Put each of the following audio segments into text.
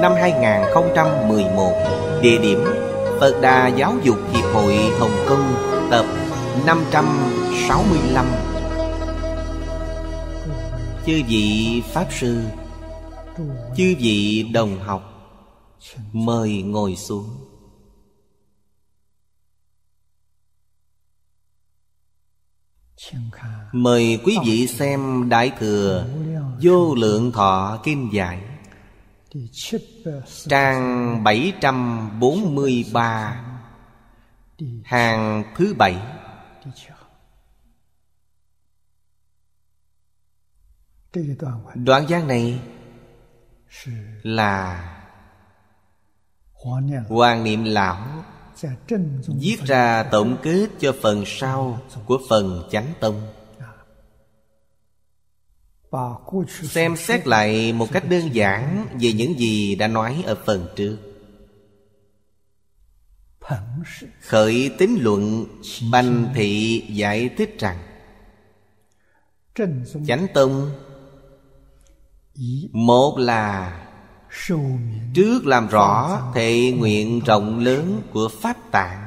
năm 2011 Địa điểm Phật Đà Giáo dục Hiệp hội Hồng Kông Tập 565 Chư vị Pháp Sư Chư vị Đồng học Mời ngồi xuống Mời quý vị xem Đại Thừa Vô Lượng Thọ Kim Giải Trang 743 Hàng thứ bảy Đoạn văn này là Hoàng niệm lão Viết ra tổng kết cho phần sau của phần chánh tông xem xét lại một cách đơn giản về những gì đã nói ở phần trước khởi tính luận bành thị giải thích rằng chánh tông một là trước làm rõ thể nguyện rộng lớn của pháp tạng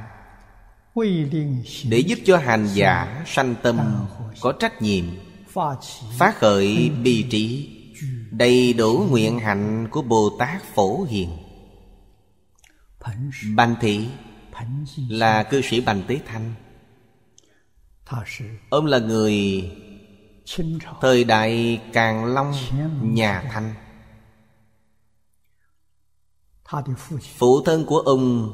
để giúp cho hành giả sanh tâm có trách nhiệm phát khởi bi trí Đầy đủ nguyện hạnh của Bồ Tát Phổ Hiền Bành Thị là cư sĩ Bành Tế Thanh Ông là người Thời đại Càng Long nhà Thanh Phụ thân của ông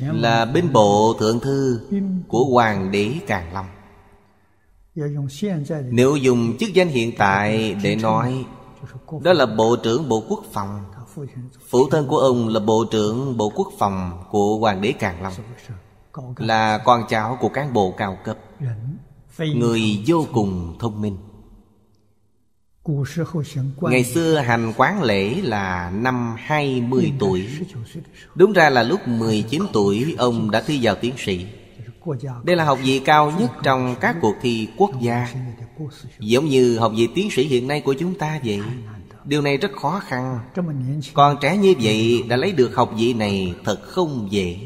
Là binh bộ thượng thư Của Hoàng đế Càng Long nếu dùng chức danh hiện tại để nói Đó là Bộ trưởng Bộ Quốc phòng Phụ thân của ông là Bộ trưởng Bộ Quốc phòng của Hoàng đế Càng Long Là con cháu của cán bộ cao cấp Người vô cùng thông minh Ngày xưa hành quán lễ là năm 20 tuổi Đúng ra là lúc 19 tuổi ông đã thi vào tiến sĩ đây là học vị cao nhất trong các cuộc thi quốc gia Giống như học vị tiến sĩ hiện nay của chúng ta vậy Điều này rất khó khăn Còn trẻ như vậy đã lấy được học vị này thật không dễ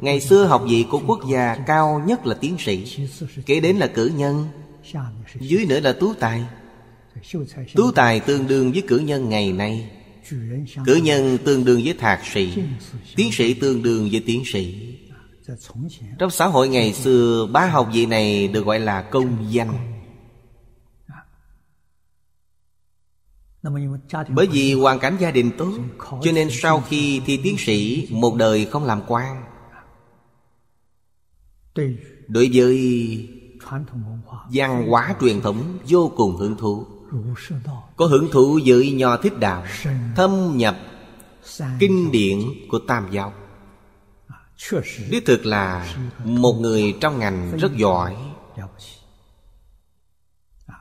Ngày xưa học vị của quốc gia cao nhất là tiến sĩ kể đến là cử nhân Dưới nữa là tú tài Tú tài tương đương với cử nhân ngày nay Cử nhân tương đương với thạc sĩ Tiến sĩ tương đương với tiến sĩ trong xã hội ngày xưa ba học vị này được gọi là công danh Bởi vì hoàn cảnh gia đình tốt Cho nên sau khi thi tiến sĩ Một đời không làm quan Đối với văn hóa truyền thống vô cùng hưởng thụ Có hưởng thụ với nho thích đạo Thâm nhập kinh điển của Tam Giáo đích thực là một người trong ngành rất giỏi à,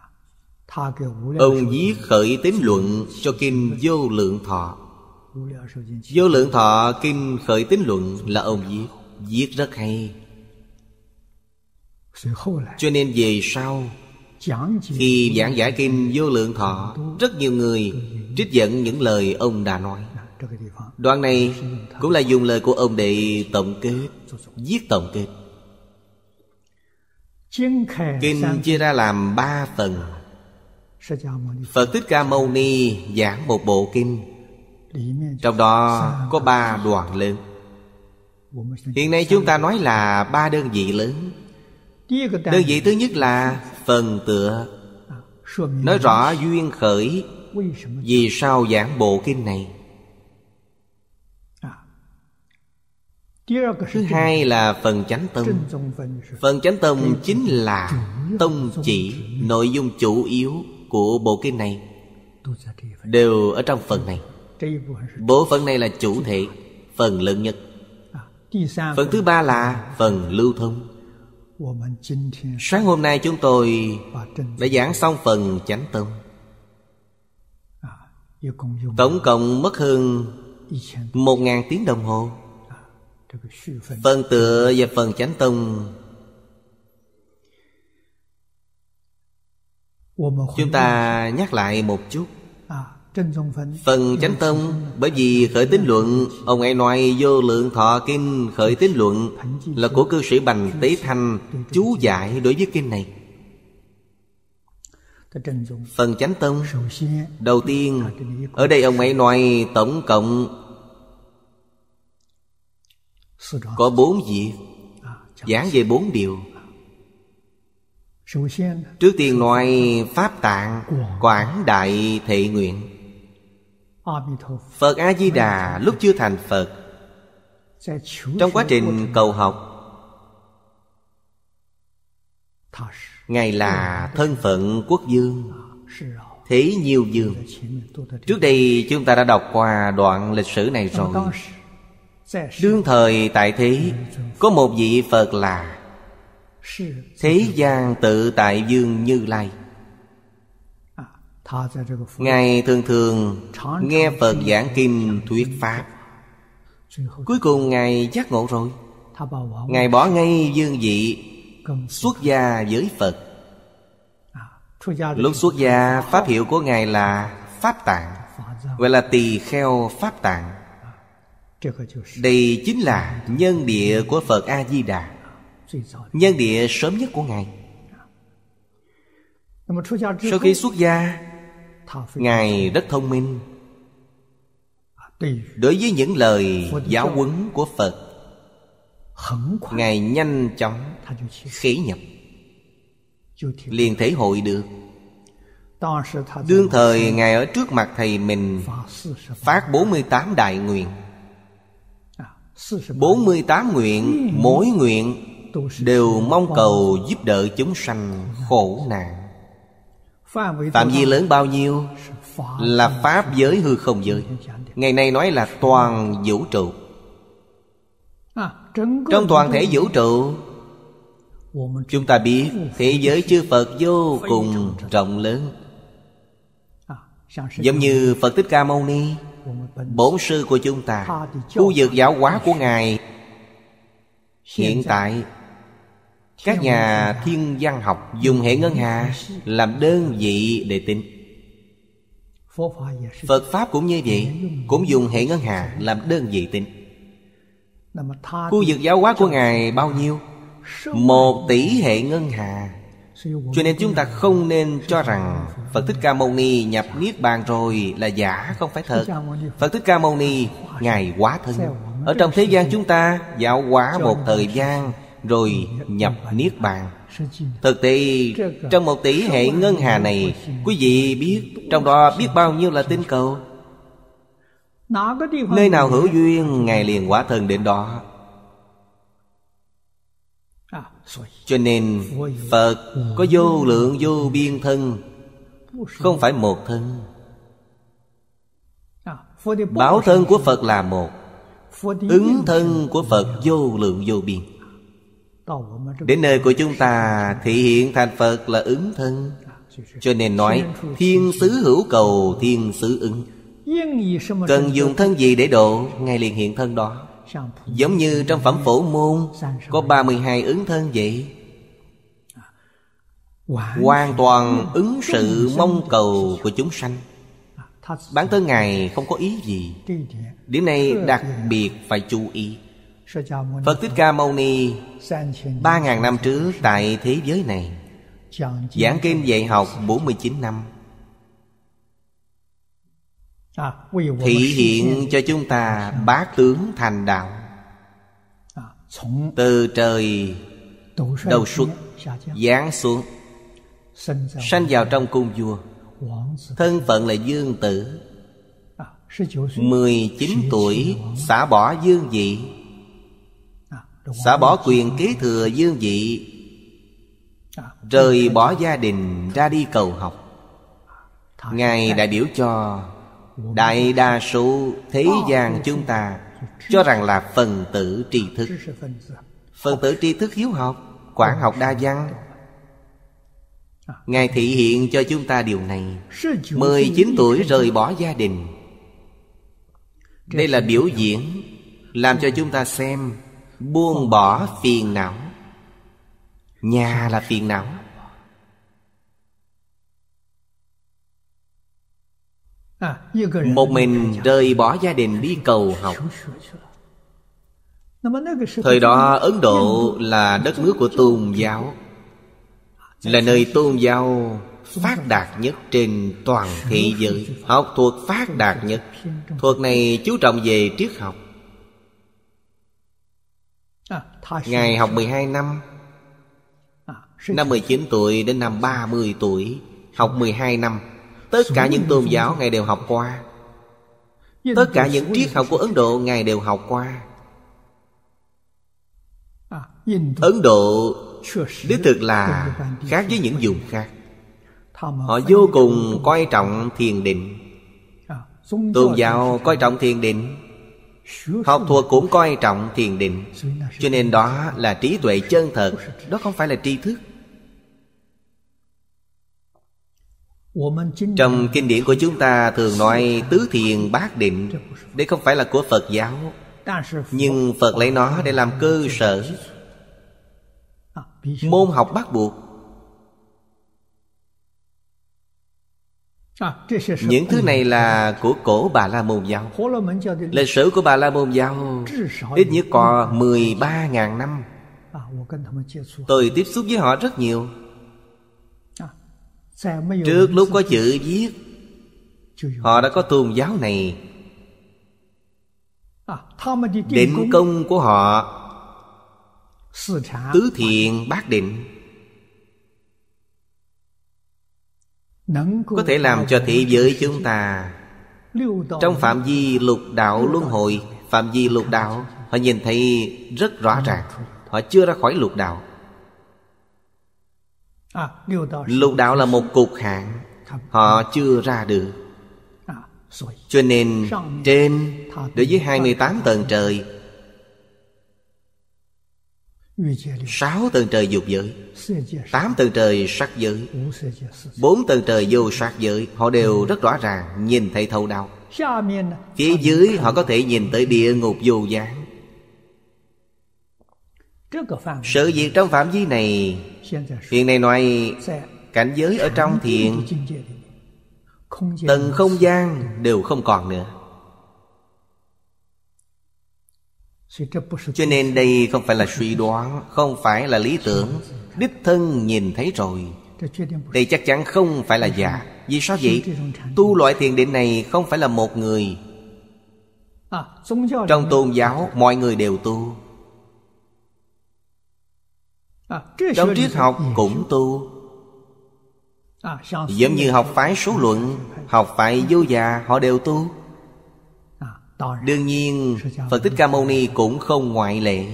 ông viết khởi tín luận cho kinh vô lượng thọ vô lượng thọ kinh khởi tín luận là ông viết viết rất hay cho nên về sau khi giảng giải kinh vô lượng thọ rất nhiều người trích dẫn những lời ông đã nói Đoạn này cũng là dùng lời của ông để tổng kết Viết tổng kết Kinh chia ra làm ba phần Phật Thích Ca Mâu Ni giảng một bộ kinh Trong đó có ba đoạn lớn Hiện nay chúng ta nói là ba đơn vị lớn Đơn vị thứ nhất là phần tựa Nói rõ duyên khởi Vì sao giảng bộ kinh này Thứ hai là phần chánh tông Phần chánh tông chính là Tông chỉ Nội dung chủ yếu của bộ kinh này Đều ở trong phần này Bộ phận này là chủ thể Phần lớn nhất Phần thứ ba là phần lưu thông Sáng hôm nay chúng tôi đã giảng xong phần chánh tông Tổng cộng mất hơn một ngàn tiếng đồng hồ phần tựa và phần chánh tông chúng ta nhắc lại một chút à, phần chánh tông bởi vì khởi tín luận ông ấy nói vô lượng thọ kinh khởi tín luận là của cư sĩ bành tế thanh chú giải đối với kinh này phần chánh tông đầu tiên ở đây ông ấy nói tổng cộng có bốn việc giảng về bốn điều trước tiên nói pháp tạng quảng đại thị nguyện phật a di đà lúc chưa thành phật trong quá trình cầu học ngài là thân phận quốc dương à, thế nhiều dương trước đây chúng ta đã đọc qua đoạn lịch sử này rồi Đương thời tại thế Có một vị Phật là Thế gian tự tại dương như lai Ngài thường thường nghe Phật giảng kinh thuyết pháp Cuối cùng Ngài giác ngộ rồi Ngài bỏ ngay dương vị Xuất gia với Phật Lúc xuất gia Pháp hiệu của Ngài là Pháp Tạng Gọi là tỳ kheo Pháp Tạng đây chính là nhân địa của Phật A-di-đà Nhân địa sớm nhất của Ngài Sau khi xuất gia Ngài rất thông minh Đối với những lời giáo huấn của Phật Ngài nhanh chóng khế nhập Liền thể hội được Đương thời Ngài ở trước mặt thầy mình Phát 48 đại nguyện 48 nguyện Mỗi nguyện đều mong cầu giúp đỡ chúng sanh khổ nạn Phạm vi lớn bao nhiêu Là Pháp giới hư không giới Ngày nay nói là toàn vũ trụ à, Trong toàn thể vũ trụ Chúng ta biết thế giới chư Phật vô cùng rộng lớn à, Giống như Phật Thích Ca Mâu Ni bổn sư của chúng ta khu vực giáo hóa của ngài hiện tại các nhà thiên văn học dùng hệ ngân hà làm đơn vị để tính phật pháp cũng như vậy cũng dùng hệ ngân hà làm đơn vị tính khu vực giáo hóa của ngài bao nhiêu một tỷ hệ ngân hà cho nên chúng ta không nên cho rằng Phật Thích Ca Mâu Ni nhập Niết Bàn rồi là giả không phải thật Phật Thích Ca Mâu Ni Ngài quá thân Ở trong thế gian chúng ta dạo quá một thời gian Rồi nhập Niết Bàn Thực tế trong một tỷ hệ ngân hà này Quý vị biết trong đó biết bao nhiêu là tinh cầu Nơi nào hữu duyên Ngài liền quả thân đến đó cho nên phật có vô lượng vô biên thân không phải một thân báo thân của phật là một ứng thân của phật vô lượng vô biên đến nơi của chúng ta thị hiện thành phật là ứng thân cho nên nói thiên sứ hữu cầu thiên sứ ứng cần dùng thân gì để độ ngay liền hiện thân đó Giống như trong phẩm phổ môn Có 32 ứng thân vậy Hoàn toàn ứng sự mong cầu của chúng sanh Bản thân Ngài không có ý gì Điểm này đặc biệt phải chú ý Phật Thích Ca Mâu Ni ba ngàn năm trước tại thế giới này Giảng kinh dạy học 49 năm À, thị hiện cho chúng ta à. bá tướng thành đạo à, từ trời đầu xuất giáng xuống sanh vào trong cung vua thân phận là dương tử 19 tuổi xả bỏ dương vị xả bỏ quyền kế thừa dương vị rời bỏ gia đình ra đi cầu học ngài đã biểu cho đại đa số thế gian chúng ta cho rằng là phần tử tri thức phần tử tri thức hiếu học quản học đa văn ngài thị hiện cho chúng ta điều này mười chín tuổi rời bỏ gia đình đây là biểu diễn làm cho chúng ta xem buông bỏ phiền não nhà là phiền não À, một mình rời bỏ gia đình đi cầu học thời đó ấn độ là đất nước của tôn giáo là nơi tôn giáo phát đạt nhất trên toàn thế giới học thuộc phát đạt nhất Thuật này chú trọng về triết học à, ngài học 12 năm à, năm 19 tuổi đến năm 30 tuổi học 12 năm tất cả những tôn giáo ngài đều học qua tất cả những triết học của ấn độ ngài đều học qua ấn độ đích thực là khác với những vùng khác họ vô cùng coi trọng thiền định tôn giáo coi trọng thiền định học thuật cũng coi trọng thiền định cho nên đó là trí tuệ chân thật đó không phải là tri thức trong kinh điển của chúng ta thường nói tứ thiền bát định đây không phải là của phật giáo nhưng phật lấy nó để làm cơ sở à, môn học bắt buộc à, những thứ này là của cổ Bà La Môn Giáo Lịch sử của Bà La Môn Giáo Ít nhất có 13.000 năm à, Tôi tiếp xúc với họ rất nhiều Trước lúc có chữ viết Họ đã có tôn giáo này à, Định công của họ Tứ thiện bác định Có thể làm cho thế giới chúng ta Trong phạm vi lục đạo luân hồi Phạm vi lục đạo Họ nhìn thấy rất rõ ràng Họ chưa ra khỏi lục đạo À, Lục đạo là một cục hạn Họ chưa ra được à, Cho nên trên Đối với 28 tầng trời Sáu tầng trời dục giới Tám tầng trời sắc giới Bốn tầng trời vô sắc giới Họ đều ừ. rất rõ ràng Nhìn thấy thâu đau Phía dưới họ có thể nhìn tới địa ngục vô gián sự việc trong phạm vi này Hiện nay nói Cảnh giới ở trong thiền Tầng không gian đều không còn nữa Cho nên đây không phải là suy đoán Không phải là lý tưởng Đích thân nhìn thấy rồi Đây chắc chắn không phải là giả Vì sao vậy? Tu loại thiền định này không phải là một người Trong tôn giáo mọi người đều tu trong à, triết học ừ. cũng tu à, giống như học phái số luận học phái vô già họ đều tu à, đương nhiên phật tích ca mâu ni cũng không ngoại lệ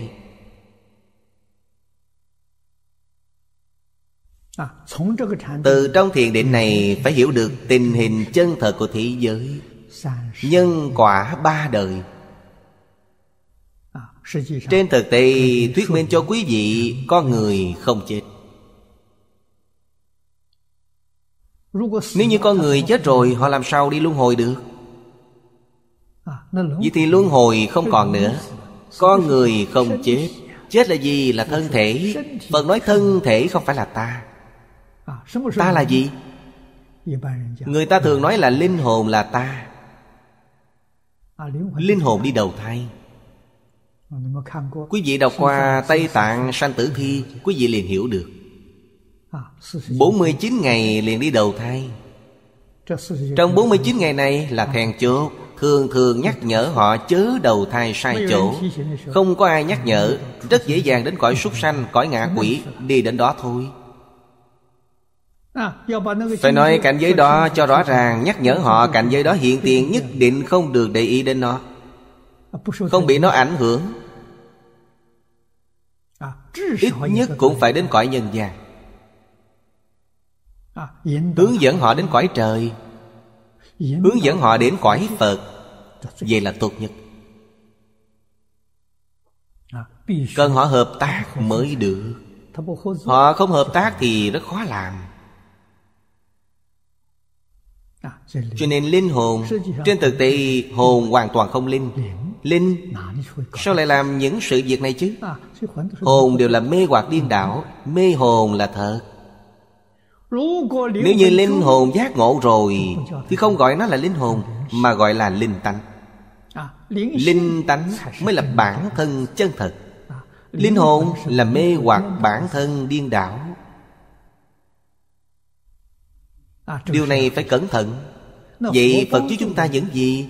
từ trong thiền định này phải hiểu được tình hình chân thật của thế giới nhân quả ba đời trên thực tế thuyết minh cho quý vị Con người không chết Nếu như con người chết rồi Họ làm sao đi luân hồi được Vậy thì luân hồi không còn nữa Con người không chết Chết là gì? Là thân thể Phật nói thân thể không phải là ta Ta là gì? Người ta thường nói là linh hồn là ta Linh hồn đi đầu thai Quý vị đọc qua Tây Tạng Sanh Tử Thi Quý vị liền hiểu được 49 à, ngày liền đi đầu thai Trong 49 ngày này là à. thèn chốt Thường thường nhắc nhở họ chớ đầu thai sai chỗ Không có ai nhắc nhở Rất dễ dàng đến cõi súc sanh, cõi ngạ quỷ Đi đến đó thôi à, phải nói cảnh giới đó cho rõ ràng Nhắc nhở họ cảnh giới đó hiện tiền Nhất định không được để ý đến nó À, không bị nó ảnh hưởng à, Ít nhất cũng phải đến cõi nhân gian à, Hướng dẫn họ đến cõi trời Hướng dẫn họ đến cõi Phật Vậy là tốt nhất Cần họ hợp tác mới được Họ không hợp tác thì rất khó làm Cho nên linh hồn Trên thực tế hồn hoàn toàn không linh linh Sao lại làm những sự việc này chứ à, Hồn đều là mê hoặc điên đảo Mê hồn là thật Nếu như linh hồn giác ngộ rồi Thì không gọi nó là linh hồn Mà gọi là linh tánh à, Linh tánh mới là bản thân chân thật à, Linh hồn là mê hoặc bản thân điên đảo Điều này phải cẩn thận Vậy Phật chứ chúng ta những gì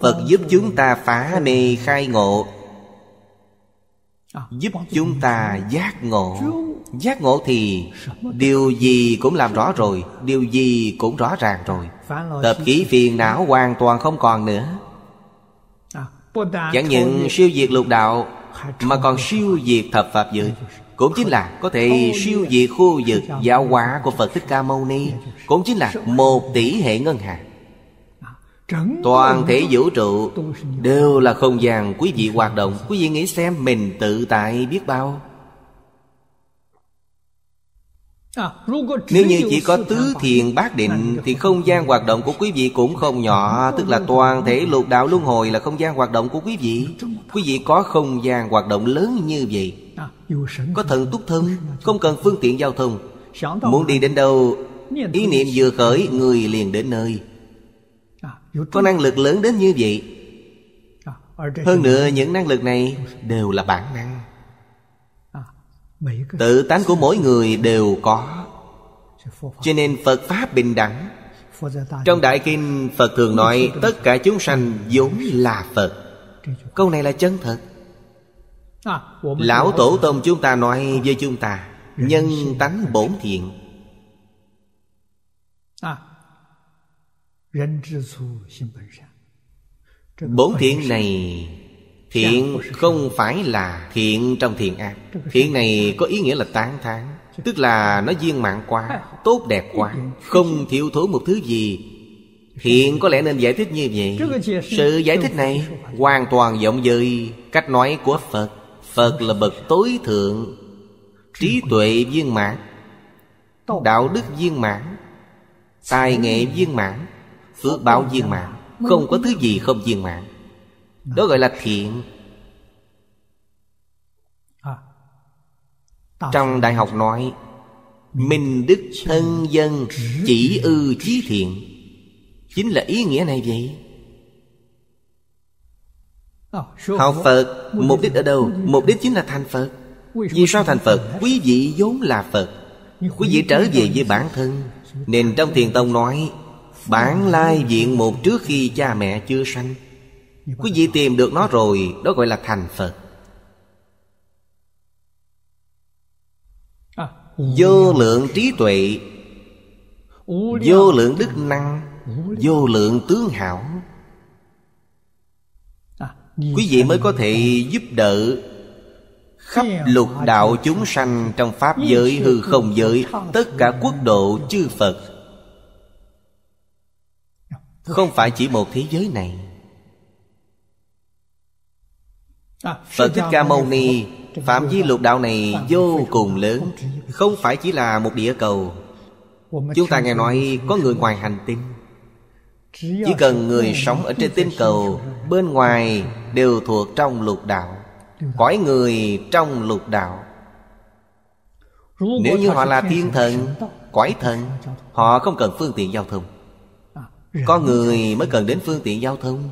Phật giúp chúng ta phá mê khai ngộ à, Giúp chúng ta giác ngộ Giác ngộ thì Điều gì cũng làm rõ rồi Điều gì cũng rõ ràng rồi Tập khí phiền não hoàn toàn không còn nữa à, Chẳng những siêu diệt lục đạo Mà còn siêu diệt thập Pháp giới Cũng chính là có thể siêu diệt khu vực giáo hóa của Phật Thích Ca Mâu Ni Cũng chính là một tỷ hệ ngân hàng toàn thể vũ trụ đều là không gian quý vị hoạt động quý vị nghĩ xem mình tự tại biết bao nếu như chỉ có tứ thiền bát định Thì không gian hoạt động của quý vị cũng không nhỏ Tức là toàn thể lục đạo luân hồi là không gian hoạt động của quý vị Quý vị có không gian hoạt động lớn như vậy Có thần túc thân Không cần phương tiện giao thông Muốn đi đến đâu Ý niệm vừa khởi Người liền đến nơi có năng lực lớn đến như vậy à, hơn nữa những năng lực này đều là bản năng à, tự tánh của mỗi người đều có cho nên phật pháp bình đẳng trong đại kinh phật thường nói tất cả chúng sanh vốn là phật câu này là chân thật à, lão tổ tông chúng ta nói với chúng ta nhân tánh bổn thiện Bốn thiện này Thiện không phải là thiện trong thiện ác Thiện này có ý nghĩa là tán thán Tức là nó viên mạng quá Tốt đẹp quá Không thiếu thốn một thứ gì Thiện có lẽ nên giải thích như vậy Sự giải thích này Hoàn toàn vọng dời cách nói của Phật Phật là bậc tối thượng Trí tuệ viên mãn Đạo đức viên mãn Tài nghệ viên mãn Phước báo viên mạng Không có thứ gì không viên mạng Đó gọi là thiện à. Trong đại học nói Minh đức thân dân Chỉ ư trí thiện Chính là ý nghĩa này vậy à, Học Phật Mục đích ở đâu Mục đích chính là thành Phật Vì sao thành Phật Quý vị vốn là Phật Quý vị trở về với bản thân Nên trong thiền tông nói Bản lai diện một trước khi cha mẹ chưa sanh Quý vị tìm được nó rồi Đó gọi là thành Phật Vô lượng trí tuệ Vô lượng đức năng Vô lượng tướng hảo Quý vị mới có thể giúp đỡ Khắp lục đạo chúng sanh Trong Pháp giới hư không giới Tất cả quốc độ chư Phật không phải chỉ một thế giới này phật thích ca mâu ni phạm vi lục đạo này vô cùng lớn không phải chỉ là một địa cầu chúng ta nghe nói có người ngoài hành tinh chỉ cần người sống ở trên tinh cầu bên ngoài đều thuộc trong lục đạo cõi người trong lục đạo nếu như họ là thiên thần cõi thần họ không cần phương tiện giao thông có người mới cần đến phương tiện giao thông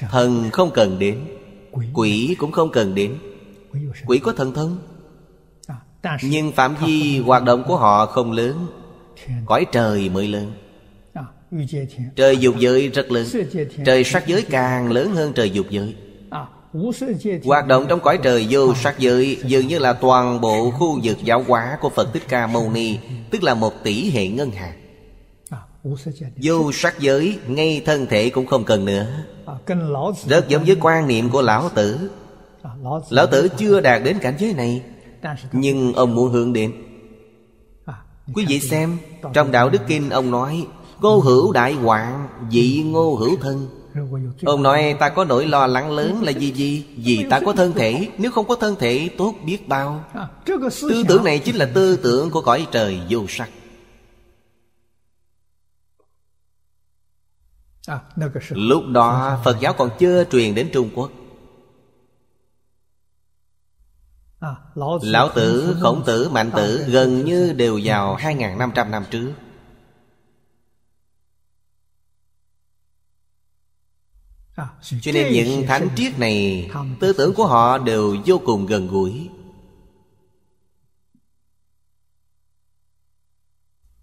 Thần không cần đến Quỷ cũng không cần đến Quỷ có thần thông Nhưng phạm vi hoạt động của họ không lớn Cõi trời mới lớn Trời dục giới rất lớn Trời sát giới càng lớn hơn trời dục giới Hoạt động trong cõi trời vô sắc giới Dường như là toàn bộ khu vực giáo hóa của Phật Thích Ca Mâu Ni Tức là một tỷ hệ ngân hàng à, Vô sắc giới ngay thân thể cũng không cần nữa à, Rất giống với quan niệm của Lão Tử à, Lão Tử chưa đạt đến cảnh giới này Nhưng ông muốn hướng đến Quý vị xem Trong Đạo Đức Kinh ông nói Cô hữu đại hoạn Dị ngô hữu thân Ông nói ta có nỗi lo lắng lớn là gì gì Vì ta có thân thể Nếu không có thân thể tốt biết bao Tư tưởng này chính là tư tưởng của cõi trời vô sắc à, Lúc đó Phật giáo còn chưa truyền đến Trung Quốc à, Lão tử, khổng tử, mạnh à, tử Gần như đều vào 2.500 năm trước À, cho nên những thánh triết này tư tưởng của họ đều vô cùng gần gũi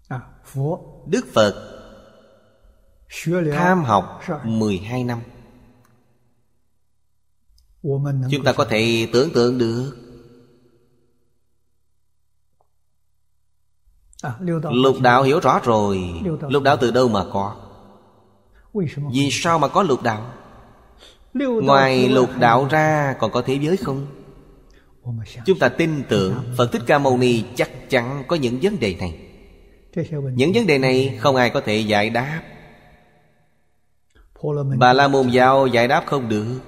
à, Đức Phật Tham học 12 năm Chúng ta có thể tưởng tượng được à, Lục đạo hiểu rõ rồi Lục đạo từ đâu mà có Vì sao mà có lục đạo Ngoài lục đạo ra còn có thế giới không? Chúng ta tin tưởng Phật Thích Ca Mâu Ni chắc chắn có những vấn đề này Những vấn đề này không ai có thể giải đáp Bà La Môn Giao giải đáp không được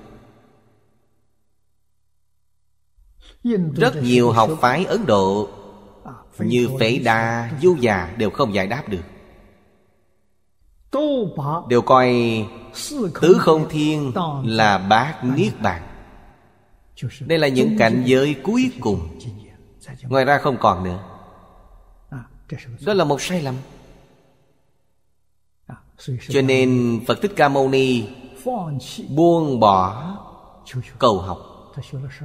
Rất nhiều học phái Ấn Độ à, Như Phế Đa, Du Già đều không giải đáp được Đều coi Tứ không thiên là bát niết bàn Đây là những cảnh giới cuối cùng Ngoài ra không còn nữa à, Đó là một sai lầm à, Cho nên Phật Thích Ca Mâu Ni Buông bỏ cầu học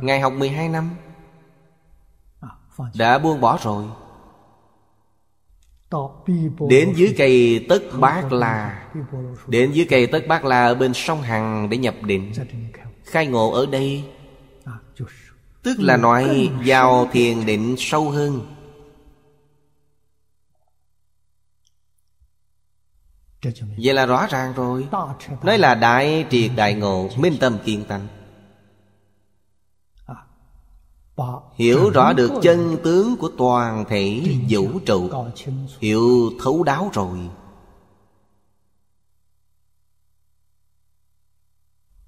Ngài học 12 năm à, Đã buông bỏ rồi Đến dưới cây Tất Bát La Đến dưới cây Tất Bát La bên sông Hằng để nhập định Khai ngộ ở đây à, Tức là nói vào thiền định sâu hơn Vậy là rõ ràng rồi Nói là đại triệt đại ngộ Minh tâm kiên tánh hiểu rõ được chân tướng của toàn thể vũ trụ hiểu thấu đáo rồi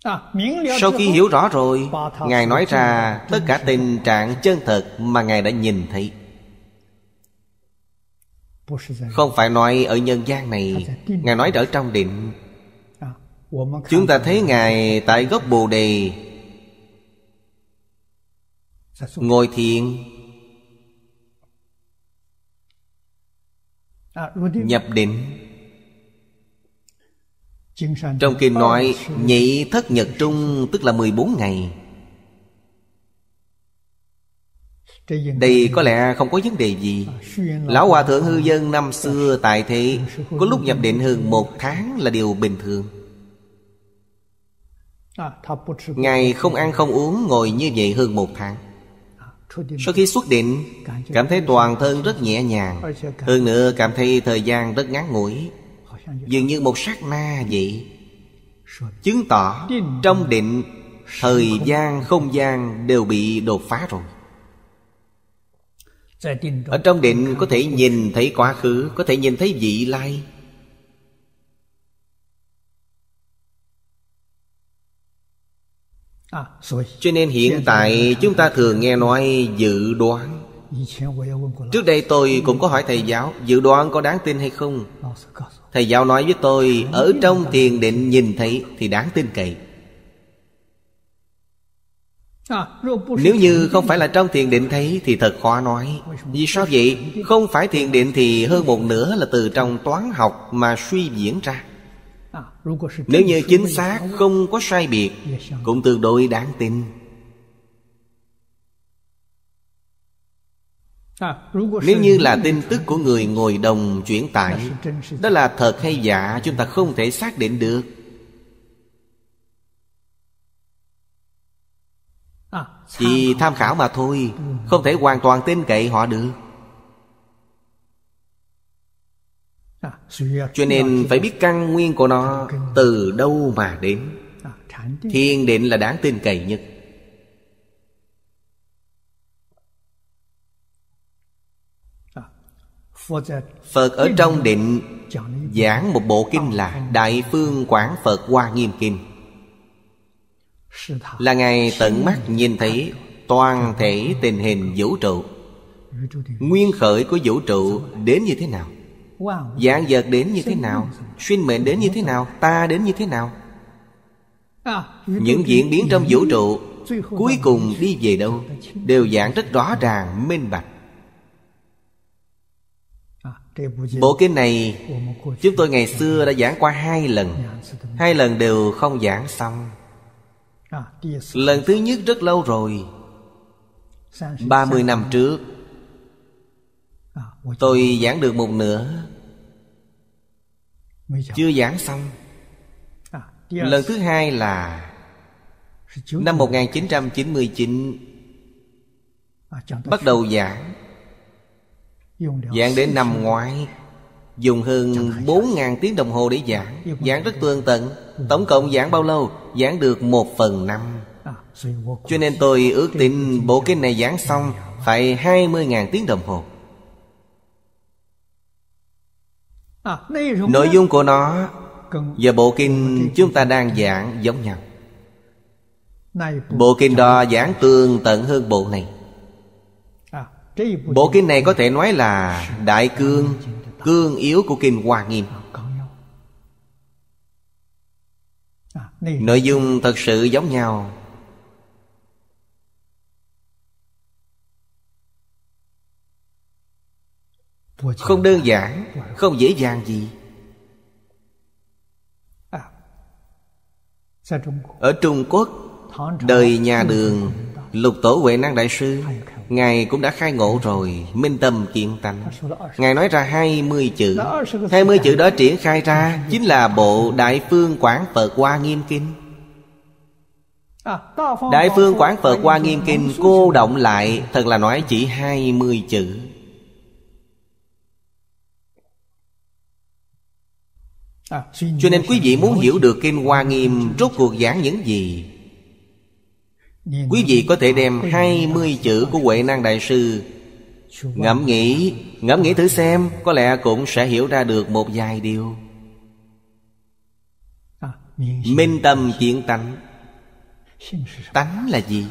à, sau khi hiểu rõ rồi ngài nói ra tất cả tình trạng chân thật mà ngài đã nhìn thấy không phải nói ở nhân gian này ngài nói ở trong định à, chúng ta thấy ngài tại gốc bồ đề Dạ, à, ngồi thiền Nhập định Trong kinh nói Nhị thất nhật trung Tức là 14 ngày Đây có lẽ không có vấn đề gì à, Lão Hòa Thượng Hư Dân năm xưa tại thế Có lúc nhập định hơn một tháng là điều bình thường à, Ngài không ăn không uống ngồi như vậy hơn một tháng sau khi xuất định Cảm thấy toàn thân rất nhẹ nhàng Hơn nữa cảm thấy thời gian rất ngắn ngủi Dường như một sát na vậy Chứng tỏ trong định Thời gian, không gian đều bị đột phá rồi Ở trong định có thể nhìn thấy quá khứ Có thể nhìn thấy vị lai À, cho nên hiện tại chúng ta thường nghe nói dự đoán Trước đây tôi cũng có hỏi thầy giáo Dự đoán có đáng tin hay không Thầy giáo nói với tôi Ở trong thiền định nhìn thấy Thì đáng tin cậy à, Nếu như không phải là trong thiền định thấy Thì thật khó nói Vì sao vậy Không phải thiền định thì hơn một nửa Là từ trong toán học mà suy diễn ra nếu như chính xác không có sai biệt cũng tương đối đáng tin nếu như là tin tức của người ngồi đồng chuyển tải đó là thật hay giả chúng ta không thể xác định được chỉ tham khảo mà thôi không thể hoàn toàn tin cậy họ được cho nên phải biết căn nguyên của nó từ đâu mà đến à, thiên định là đáng tin cậy nhất à, phật ở trong định giảng một bộ kinh là đại phương quảng phật hoa nghiêm kinh là ngài tận mắt nhìn thấy toàn thể tình hình vũ trụ nguyên khởi của vũ trụ đến như thế nào Dạng vật đến như thế nào Sinh mệnh đến như thế nào Ta đến như thế nào à, Những diễn biến trong vũ trụ Cuối cùng đi về đâu Đều dạng rất rõ ràng, minh bạch à, Bộ kinh này Chúng tôi ngày xưa đã giảng qua hai lần Hai lần đều không giảng xong à, Lần thứ nhất rất lâu rồi 30 năm trước Tôi giảng được một nửa chưa giảng xong à, à. lần thứ hai là năm 1999 à, bắt đầu giảng giảng đến năm ngoái dùng hơn 4.000 tiếng đồng hồ để giảng giảng rất tương tận ừ. tổng cộng giảng bao lâu giảng được 1 phần năm cho nên tôi ước tính bộ kinh này giảng xong phải 20.000 tiếng đồng hồ À, Nội dung của nó Và bộ kinh chúng ta đang giảng giống nhau Bộ kinh đó giảng tương tận hơn bộ này à, Bộ kinh này có thể nói là Đại cương Cương yếu của kinh Hoa Nghiêm à, Nội dung thật sự giống nhau Không đơn giản Không dễ dàng gì Ở Trung Quốc Đời nhà đường Lục Tổ Huệ Năng Đại Sư Ngài cũng đã khai ngộ rồi Minh tâm kiện tánh Ngài nói ra mươi chữ hai mươi chữ đó triển khai ra Chính là bộ Đại Phương Quảng Phật Hoa Nghiêm Kinh Đại Phương Quảng Phật Hoa Nghiêm Kinh Cô động lại Thật là nói chỉ hai mươi chữ Cho nên quý vị muốn hiểu được Kinh Hoa Nghiêm Rốt cuộc giảng những gì Quý vị có thể đem 20 chữ của Huệ Năng Đại Sư Ngẫm nghĩ Ngẫm nghĩ thử xem Có lẽ cũng sẽ hiểu ra được một vài điều Minh tâm chuyện tánh Tánh là gì?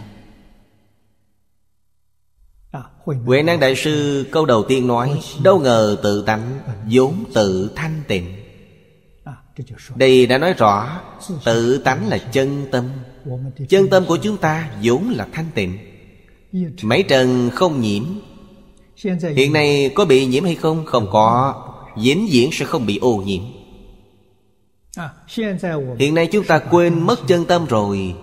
Huệ Năng Đại Sư câu đầu tiên nói Đâu ngờ tự tánh vốn tự thanh tịnh đây đã nói rõ tự tánh là chân tâm chân tâm của chúng ta vốn là thanh tịnh mấy trần không nhiễm hiện nay có bị nhiễm hay không không có vĩnh diễn sẽ không bị ô nhiễm à, hiện nay chúng ta quên mất chân tâm rồi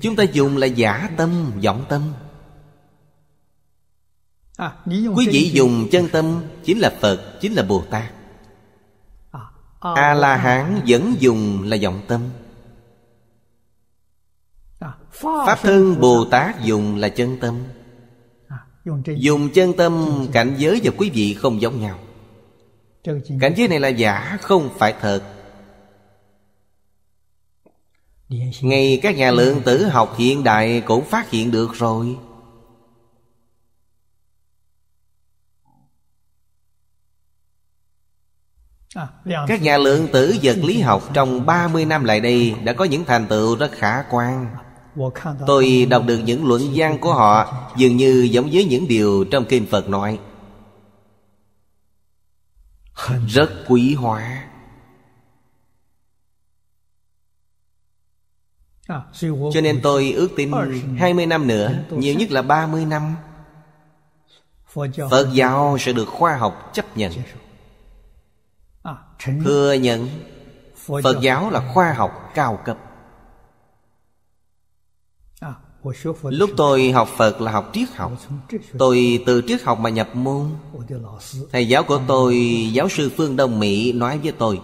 chúng ta dùng là giả tâm vọng tâm à, quý vị dùng chân tâm chính là phật chính là bồ tát Ờ. a la hán vẫn dùng là vọng tâm à, pháp thân bồ tát dùng là chân tâm à, dùng chân tâm cảnh giới và quý vị không giống nhau cảnh giới này là giả không phải thật ngay các nhà lượng tử học hiện đại cũng phát hiện được rồi À, Các nhà lượng tử vật lý học trong 30 năm lại đây đã có những thành tựu rất khả quan. Tôi đọc được những luận văn của họ dường như giống với những điều trong kinh Phật nói. Rất quý hóa. À, Cho nên tôi ước tin 20 năm nữa, nhiều nhất là 30 năm Phật giáo sẽ được khoa học chấp nhận À, thừa nhận phật giáo là khoa học cao cấp à, lúc tôi học phật là học triết học tôi từ triết học mà nhập môn thầy giáo của tôi giáo sư phương đông mỹ nói với tôi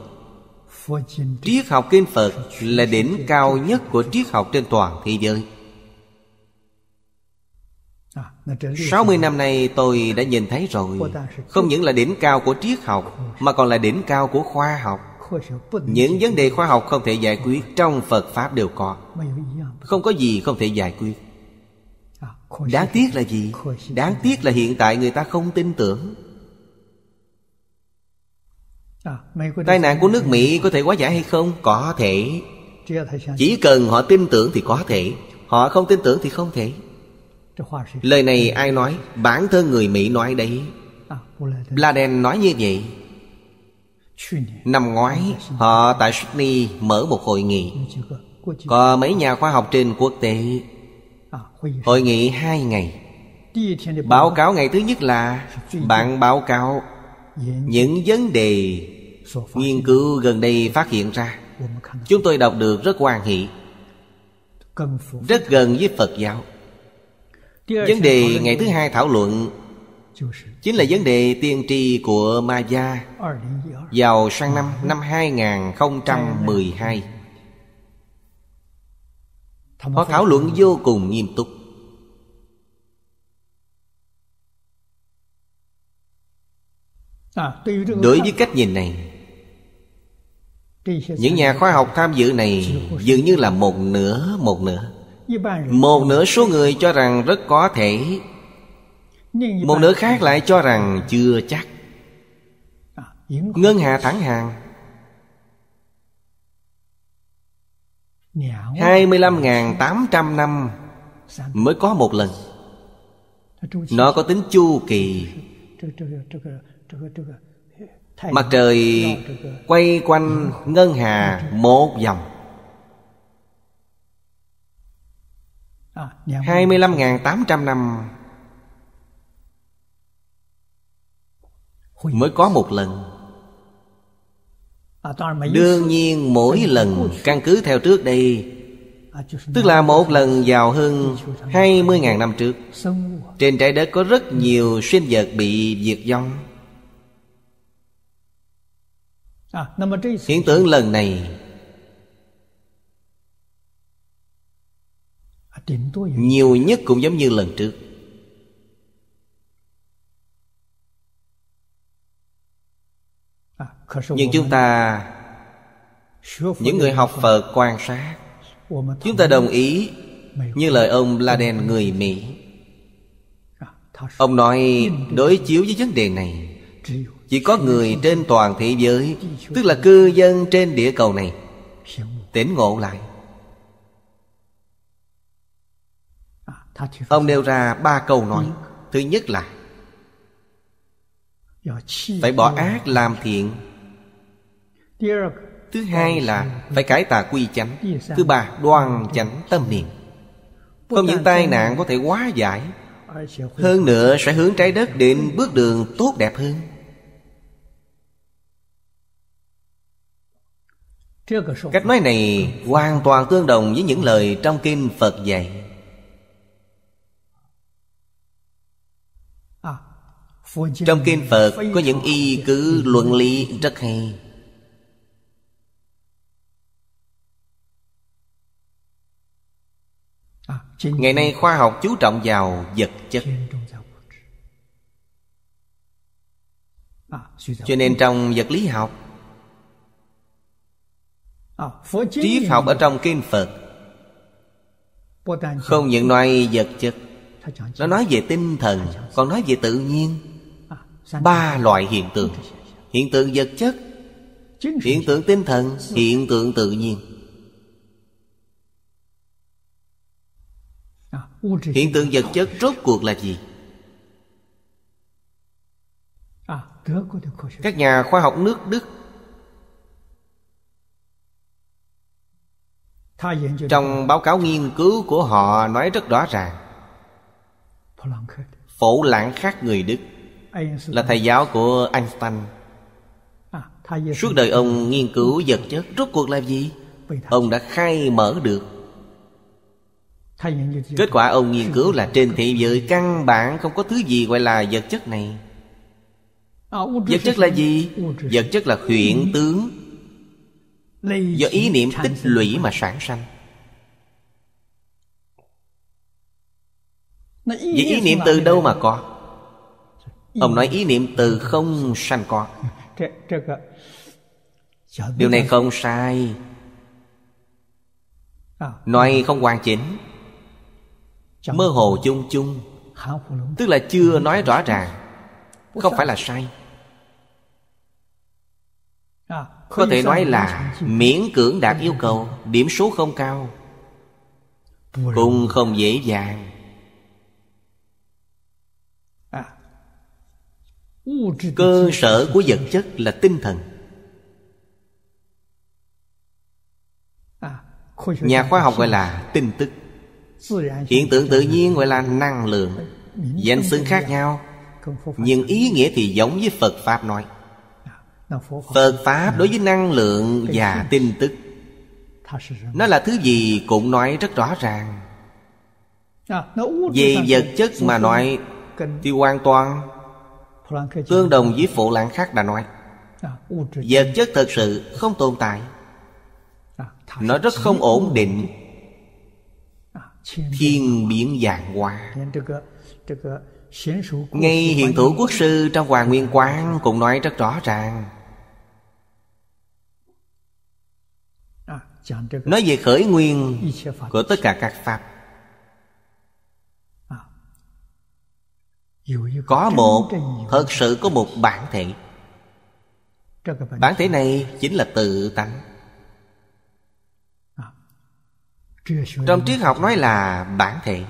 triết học kinh phật là đỉnh cao nhất của triết học trên toàn thế giới 60 năm nay tôi đã nhìn thấy rồi Không những là đỉnh cao của triết học Mà còn là đỉnh cao của khoa học Những vấn đề khoa học không thể giải quyết Trong Phật Pháp đều có Không có gì không thể giải quyết Đáng tiếc là gì? Đáng tiếc là hiện tại người ta không tin tưởng Tai nạn của nước Mỹ có thể quá giải hay không? Có thể Chỉ cần họ tin tưởng thì có thể Họ không tin tưởng thì không thể Lời này ai nói Bản thân người Mỹ nói đấy à, Bladen nói như vậy Năm ngoái Họ tại Sydney mở một hội nghị Có mấy nhà khoa học trên quốc tế à, Hội nghị hai ngày Báo cáo ngày thứ nhất là Bạn báo cáo Những vấn đề Nghiên cứu gần đây phát hiện ra Chúng tôi đọc được rất hoàn hỷ Rất gần với Phật giáo Vấn đề ngày thứ hai thảo luận Chính là vấn đề tiên tri của Ma Gia Vào sang năm năm 2012 Họ thảo luận vô cùng nghiêm túc à, Đối với cách nhìn này Những nhà khoa học tham dự này Dường như là một nửa một nửa một nửa số người cho rằng rất có thể một nửa khác lại cho rằng chưa chắc à, ngân hà thẳng hàng 25.800 năm mới có một lần Nó có tính chu kỳ Mặt trời quay quanh ừ. ngân hà một vòng 25.800 ờ, dạ, năm Mới có một lần ờ, Đương nhiên mỗi lần căn cứ theo trước đây ờ, Tức là một lần vào hơn 20.000 năm trước Trên trái đất có rất nhiều sinh vật bị diệt vong Hiện tượng lần này nhiều nhất cũng giống như lần trước à, nhưng chúng ta những người học phật quan sát chúng ta đồng ý như lời ông laden người mỹ à, ông nói đối chiếu với vấn đề này chỉ có người trên toàn thế giới tức là cư dân trên địa cầu này tỉnh ngộ lại ông nêu ra ba câu nói thứ nhất là phải bỏ ác làm thiện thứ hai là phải cải tà quy chánh thứ ba đoan chánh tâm niệm không những tai nạn có thể hóa giải hơn nữa sẽ hướng trái đất đến bước đường tốt đẹp hơn cách nói này hoàn toàn tương đồng với những lời trong kinh phật dạy Trong kinh Phật có những y cứ luận lý rất hay Ngày nay khoa học chú trọng vào vật chất Cho nên trong vật lý học Triết học ở trong kinh Phật Không những nói vật chất Nó nói về tinh thần Còn nói về tự nhiên ba loại hiện tượng hiện tượng vật chất hiện tượng tinh thần hiện tượng tự nhiên à, hiện tượng vật chất rốt cuộc là gì à, các nhà khoa học nước đức trong báo cáo nghiên cứu của họ nói rất rõ ràng phổ lãng khác người đức là thầy giáo của Einstein à, Suốt đời ông nghiên cứu vật chất Rốt cuộc là gì? Ông đã khai mở được Kết quả ông nghiên cứu là trên thế giới căn bản không có thứ gì gọi là vật chất này à, Vật chất là gì? Vật chất là huyện tướng Do ý niệm tích lũy mà sản sanh Vậy ý niệm từ đâu mà có? Ông nói ý niệm từ không sanh có Điều này không sai à. Nói không hoàn chỉnh Mơ hồ chung chung Tức là chưa nói rõ ràng Không phải là sai à, Có thể nói là miễn cưỡng đạt yêu cầu Điểm số không cao Cũng không dễ dàng cơ sở của vật chất là tinh thần nhà khoa học gọi là tin tức hiện tượng tự nhiên gọi là năng lượng danh xưng khác nhau nhưng ý nghĩa thì giống với phật pháp nói phật pháp đối với năng lượng và tin tức nó là thứ gì cũng nói rất rõ ràng về vật chất mà nói thì hoàn toàn Tương đồng với phụ Lãng khác đã nói à, Vật chất thật sự không tồn tại à, Nó rất không ổn định à, Thiên biến dạng hoa Ngay hiện thủ quốc sư trong Hoàng Nguyên quán Cũng nói rất rõ ràng Nói về khởi nguyên của tất cả các Pháp có một thật sự có một bản thể bản thể này chính là tự tánh à, trong triết học nói là bản thể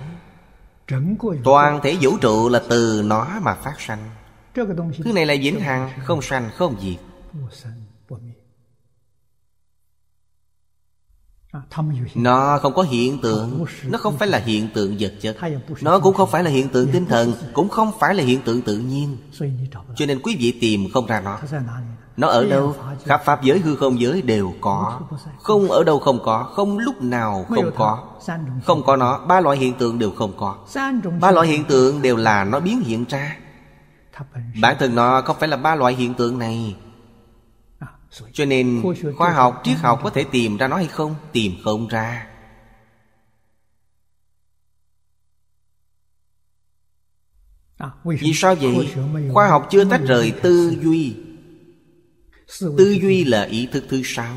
toàn thể vũ trụ là từ nó mà phát sanh thứ này là vĩnh hằng không sanh không diệt À, nó không có hiện tượng nó không phải là hiện tượng vật chất nó cũng không phải là hiện tượng tinh thần cũng không phải là hiện tượng tự nhiên cho nên quý vị tìm không ra nó nó ở đâu khắp pháp giới hư không giới đều có không ở đâu không có không lúc nào không có không có nó ba loại hiện tượng đều không có ba loại hiện tượng đều là nó biến hiện ra bản thân nó không phải là ba loại hiện tượng này cho nên khoa học triết học có thể tìm ra nó hay không tìm không ra à, vì sao vậy khoa học chưa tách rời tư duy tư duy là ý thức thứ sáu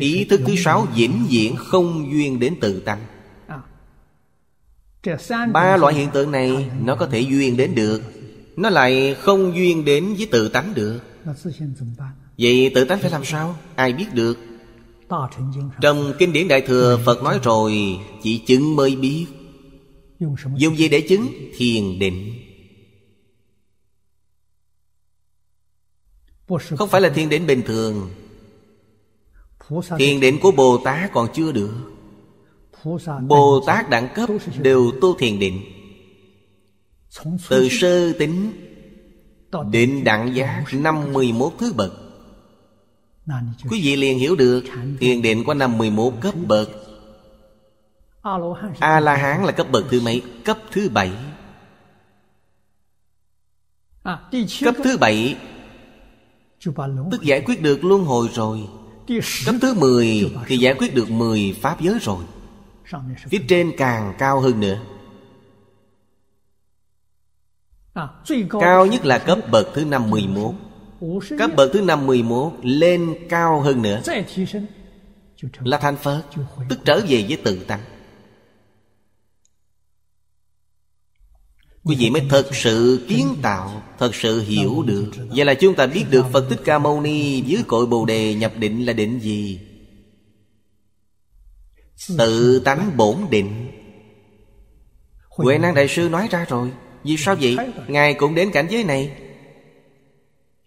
ý thức thứ sáu vĩnh viễn không duyên đến tự tăng à. ba loại hiện tượng này nó có thể duyên đến được nó lại không duyên đến với tự tánh được Vậy tự tánh phải làm sao? Ai biết được Trong kinh điển Đại Thừa Phật nói rồi Chỉ chứng mới biết Dùng gì để chứng? Thiền định Không phải là thiền định bình thường Thiền định của Bồ Tát còn chưa được Bồ Tát đẳng cấp đều tu thiền định Từ sơ tính Định đẳng giác 51 thứ bậc Quý vị liền hiểu được Thiền định có 51 cấp bậc A-la-hán là cấp bậc thứ mấy? Cấp thứ bảy à, Cấp thứ bảy Tức giải quyết được luân hồi rồi Cấp thứ mười Thì giải quyết được mười pháp giới rồi Phía trên càng cao hơn nữa Cao nhất là cấp bậc thứ năm mười một, Cấp bậc thứ năm mười một lên cao hơn nữa Là thành Phật Tức trở về với tự tăng Quý vị mới thật sự kiến tạo Thật sự hiểu được Vậy là chúng ta biết được Phật Thích Ca Mâu Ni Dưới cội Bồ Đề nhập định là định gì Tự tánh bổn định Huệ Năng Đại Sư nói ra rồi vì sao vậy? Ngài cũng đến cảnh giới này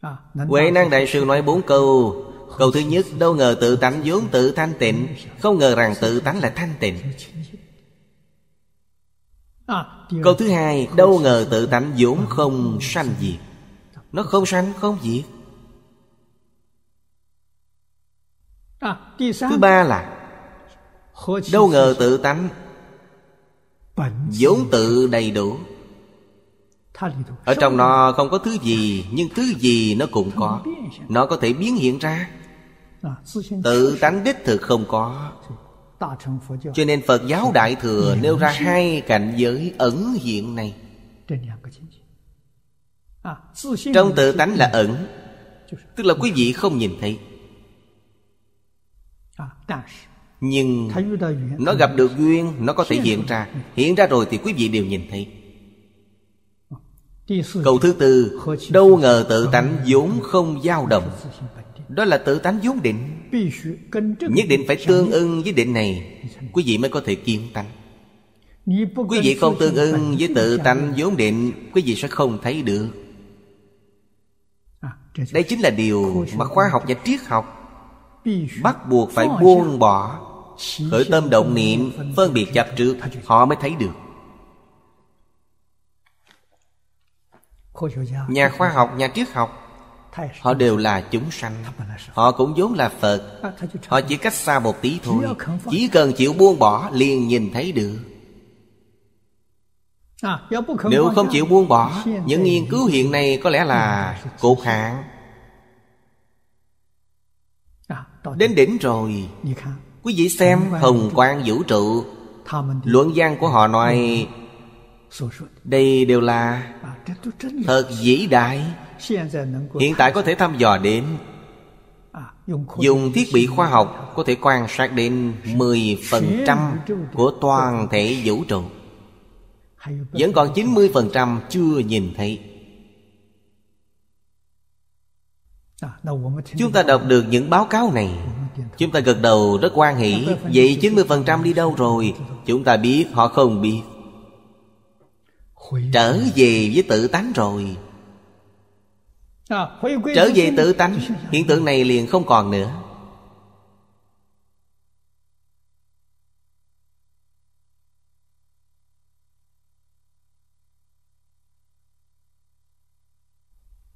à, Huệ năng đại sư nói bốn câu Câu thứ nhất Đâu ngờ tự tánh vốn tự thanh tịnh Không ngờ rằng tự tánh là thanh tịnh à, Câu thứ hai Đâu ngờ tự tánh vốn không sanh diệt Nó không sanh không diệt à, Thứ ba là Đâu ngờ tự tánh vốn tự đầy đủ ở trong nó không có thứ gì nhưng thứ gì nó cũng có nó có thể biến hiện ra à, tự tánh đích thực không có cho nên phật giáo đại thừa nêu ra hai cảnh giới ẩn hiện này à, trong tự tánh là ẩn tức là quý vị không nhìn thấy à, nhưng nó gặp được duyên nó có thể hiện ra hiện ra rồi thì quý vị đều nhìn thấy Câu thứ tư Đâu ngờ tự tánh vốn không dao động Đó là tự tánh vốn định Nhất định phải tương ưng với định này Quý vị mới có thể kiên tánh Quý vị không tương ưng với tự tánh vốn định Quý vị sẽ không thấy được à, Đây chính là điều mà khoa học và triết học Bắt buộc phải buông bỏ Khởi tâm động niệm Phân biệt chấp trước Họ mới thấy được nhà khoa học nhà triết học họ đều là chúng sanh họ cũng vốn là phật à, họ chỉ cách xa một tí thôi chỉ cần chịu buông bỏ liền nhìn thấy được à, nếu không chịu buông bỏ những nghiên cứu hiện nay có lẽ là cột hạn à, đến đỉnh rồi quý vị xem hồng quang vũ trụ luận văn của họ nói đây đều là à, thật vĩ đại hiện tại có thể thăm dò đến à, dùng thiết bị khoa học có thể quan sát đến 10% của toàn thể vũ trụ vẫn còn 90% chưa nhìn thấy à, Chúng ta đọc được những báo cáo này Chúng ta gật đầu rất quan hỷ Vậy 90% đi đâu rồi Chúng ta biết họ không biết trở về với tự tánh rồi à, trở về tự tánh hiện tượng này liền không còn nữa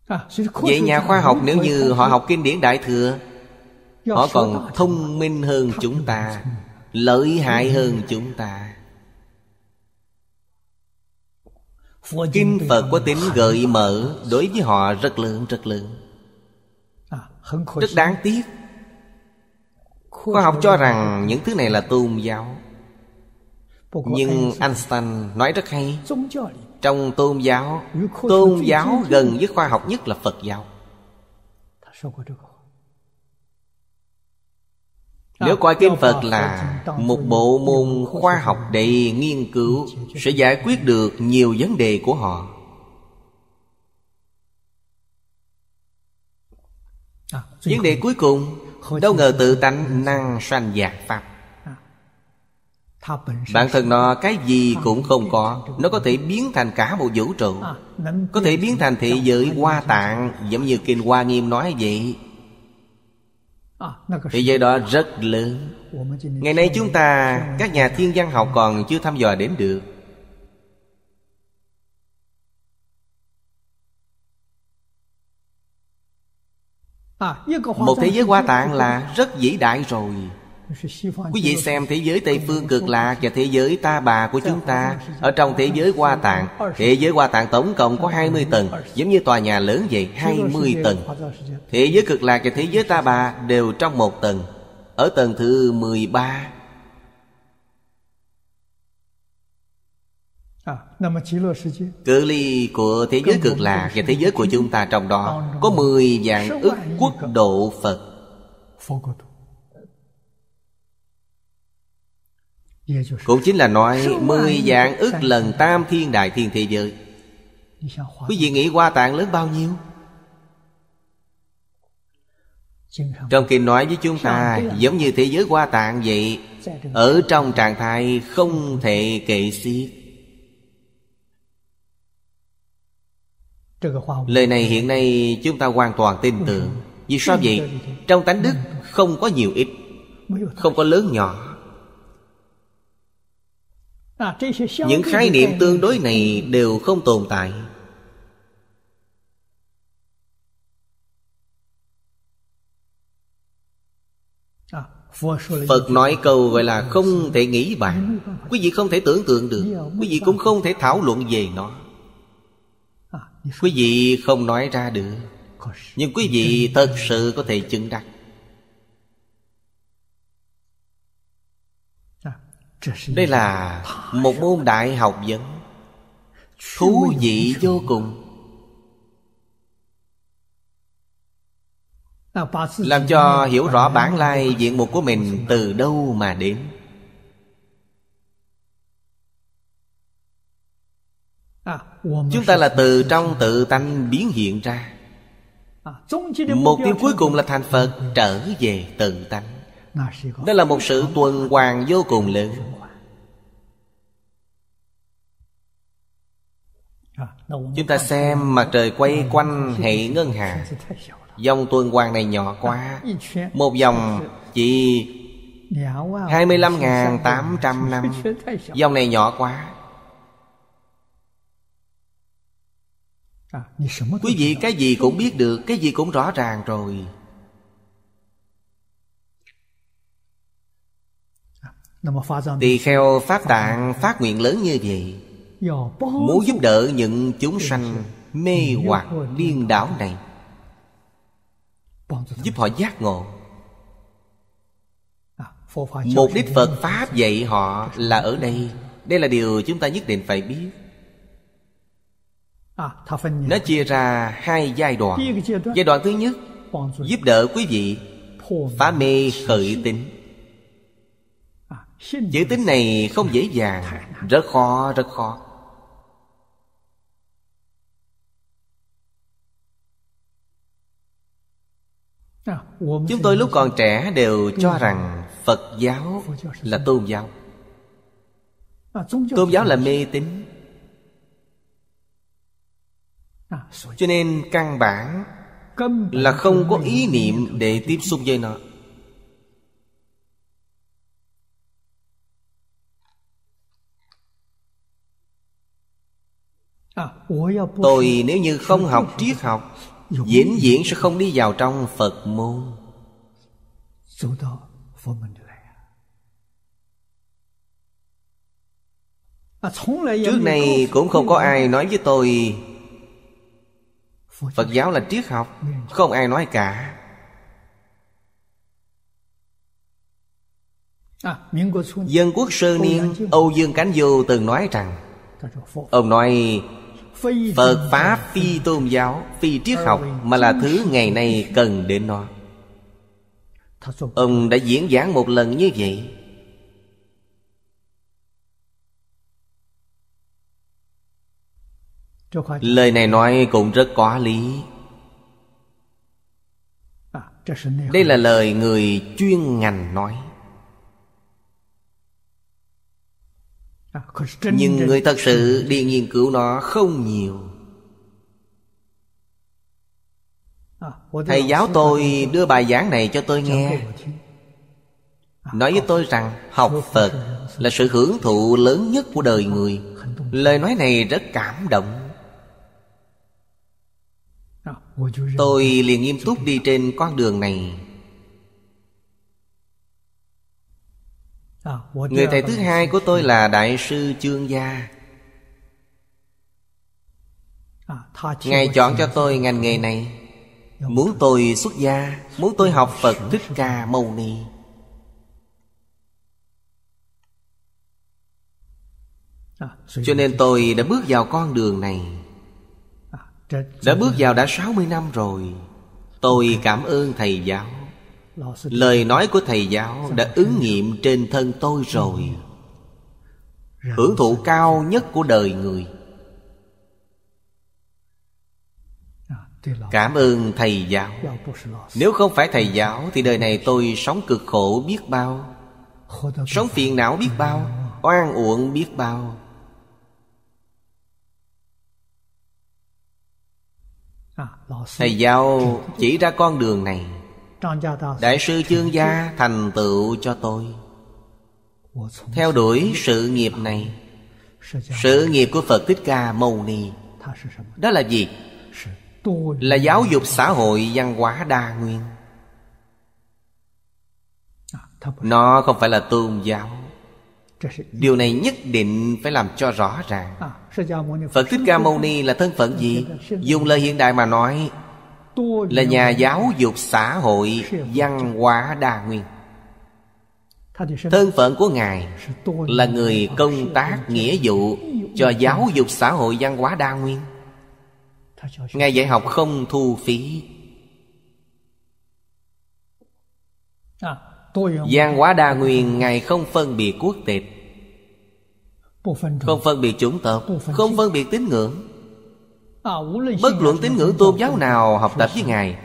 à, Vậy nhà khoa học nếu như họ học kinh điển Đại Thừa Họ còn thông minh hơn chúng ta Lợi hại hơn chúng ta Kinh Phật có tính gợi mở Đối với họ rất lớn rất lớn à, Rất đáng tiếc Khoa học cho rằng những thứ này là tôn giáo Nhưng Einstein nói rất hay Trong tôn giáo Tôn giáo gần với khoa học nhất là Phật giáo nếu ờ, coi kinh Phật là một bộ môn khoa học đầy nghiên cứu Sẽ giải quyết được nhiều vấn đề của họ à, Vấn đề cuối cùng Đâu ngờ tự tánh năng sanh giác Pháp Bản thân nó cái gì cũng không có Nó có thể biến thành cả một vũ trụ à, Có thể biến thành thị giới hoa tạng Giống như Kinh Hoa Nghiêm nói vậy À, thế giới đó rất lớn Ngày nay chúng ta Các nhà thiên văn học còn chưa thăm dò đến được à, Một thế giới hoa tạng là rất vĩ đại rồi Quý vị xem thế giới Tây Phương cực lạc và thế giới ta bà của chúng ta Ở trong thế giới Hoa Tạng Thế giới Hoa Tạng tổng cộng có 20 tầng Giống như tòa nhà lớn vậy 20 tầng Thế giới cực lạc và thế giới ta bà đều trong một tầng Ở tầng thứ 13 Cự ly của thế giới cực lạc và thế giới của chúng ta trong đó Có 10 dạng ức quốc độ Phật Cũng chính là nói mười dạng ức lần tam thiên đại thiên thế giới Quý vị nghĩ hoa tạng lớn bao nhiêu? Trong kinh nói với chúng ta Giống như thế giới hoa tạng vậy Ở trong trạng thái không thể kể xiết Lời này hiện nay chúng ta hoàn toàn tin tưởng ừ. Vì sao vậy? Trong tánh ừ. đức không có nhiều ít Không có lớn nhỏ À, những khái niệm tương đối này đều không tồn tại à, Phật nói câu gọi là không thể nghĩ bạn Quý vị không thể tưởng tượng được Quý vị cũng không thể thảo luận về nó à, Quý vị không nói ra được Nhưng quý vị thật sự có thể chứng đắc đây là một môn đại học vấn thú vị vô cùng làm cho hiểu rõ bản lai diện mục của mình từ đâu mà đến chúng ta là từ trong tự tánh biến hiện ra mục tiêu cuối cùng là thành phật trở về tự tánh đó là một sự tuần hoàn vô cùng lớn Chúng ta xem mặt trời quay quanh hệ ngân hà Dòng tuần hoàn này nhỏ quá Một dòng chỉ 25.800 năm Dòng này nhỏ quá à, Quý vị cái gì cũng biết được Cái gì cũng rõ ràng rồi Tỳ kheo phát tạng phát nguyện lớn như vậy Muốn giúp đỡ những chúng sanh mê hoặc điên đảo này Giúp họ giác ngộ à, Mục đích Phật Pháp dạy họ là ở đây Đây là điều chúng ta nhất định phải biết à, Nó chia ra hai giai đoạn Giai đoạn thứ nhất Giúp đỡ quý vị Phá mê khởi tính Chữ tính này không dễ dàng Rất khó, rất khó Chúng tôi lúc còn trẻ đều cho rằng Phật giáo là tôn giáo Tôn giáo là mê tín Cho nên căn bản Là không có ý niệm để tiếp xúc với nó À, tôi nếu như không học triết học Diễn diễn sẽ không đi vào trong Phật môn à, Trước này cũng không có ai nói với tôi Phật giáo là triết học Không ai nói cả à, Dân quốc sơ niên Âu Dương Cánh Du từng nói rằng Ông nói Phật Pháp phi tôn giáo Phi triết học Mà là thứ ngày nay cần đến nó Ông đã diễn giảng một lần như vậy Lời này nói cũng rất có lý Đây là lời người chuyên ngành nói À, nhưng người thật sự đi nghiên cứu nó không nhiều à, thầy giáo tôi đưa bài giảng này cho tôi nghe à, nói với tôi rằng học phật là sự hưởng thụ lớn nhất của đời người lời nói này rất cảm động tôi liền nghiêm túc đi trên con đường này Ờ, Người thầy thứ hai của tôi ừ. là Đại sư Chương Gia ờ, Ngài chọn cho tôi ngành nghề này Muốn tôi xuất gia Muốn tôi học Phật Thích Ca Mâu Ni ờ, Cho nên tôi đã bước vào con đường này Đã bước vào đã 60 năm rồi Tôi cảm ơn thầy giáo lời nói của thầy giáo đã ứng nghiệm trên thân tôi rồi hưởng thụ cao nhất của đời người cảm ơn thầy giáo nếu không phải thầy giáo thì đời này tôi sống cực khổ biết bao sống phiền não biết bao oan uổng biết bao thầy giáo chỉ ra con đường này Đại sư chương gia thành tựu cho tôi Theo đuổi sự nghiệp này Sự nghiệp của Phật Thích Ca Mâu Ni Đó là gì? Là giáo dục xã hội văn hóa đa nguyên à, Nó không phải là tôn giáo Điều này nhất định phải làm cho rõ ràng à, Phật Thích Ca Mâu Ni là thân phận gì? Dùng lời hiện đại mà nói là nhà giáo dục xã hội văn hóa đa nguyên thân phận của ngài là người công tác nghĩa vụ cho giáo dục xã hội văn hóa đa nguyên ngài dạy học không thu phí à, văn hóa đa nguyên ngài không phân biệt quốc tịch không phân biệt chủng tộc không phân biệt tín ngưỡng Bất luận tín ngưỡng tôn giáo nào học tập với Ngài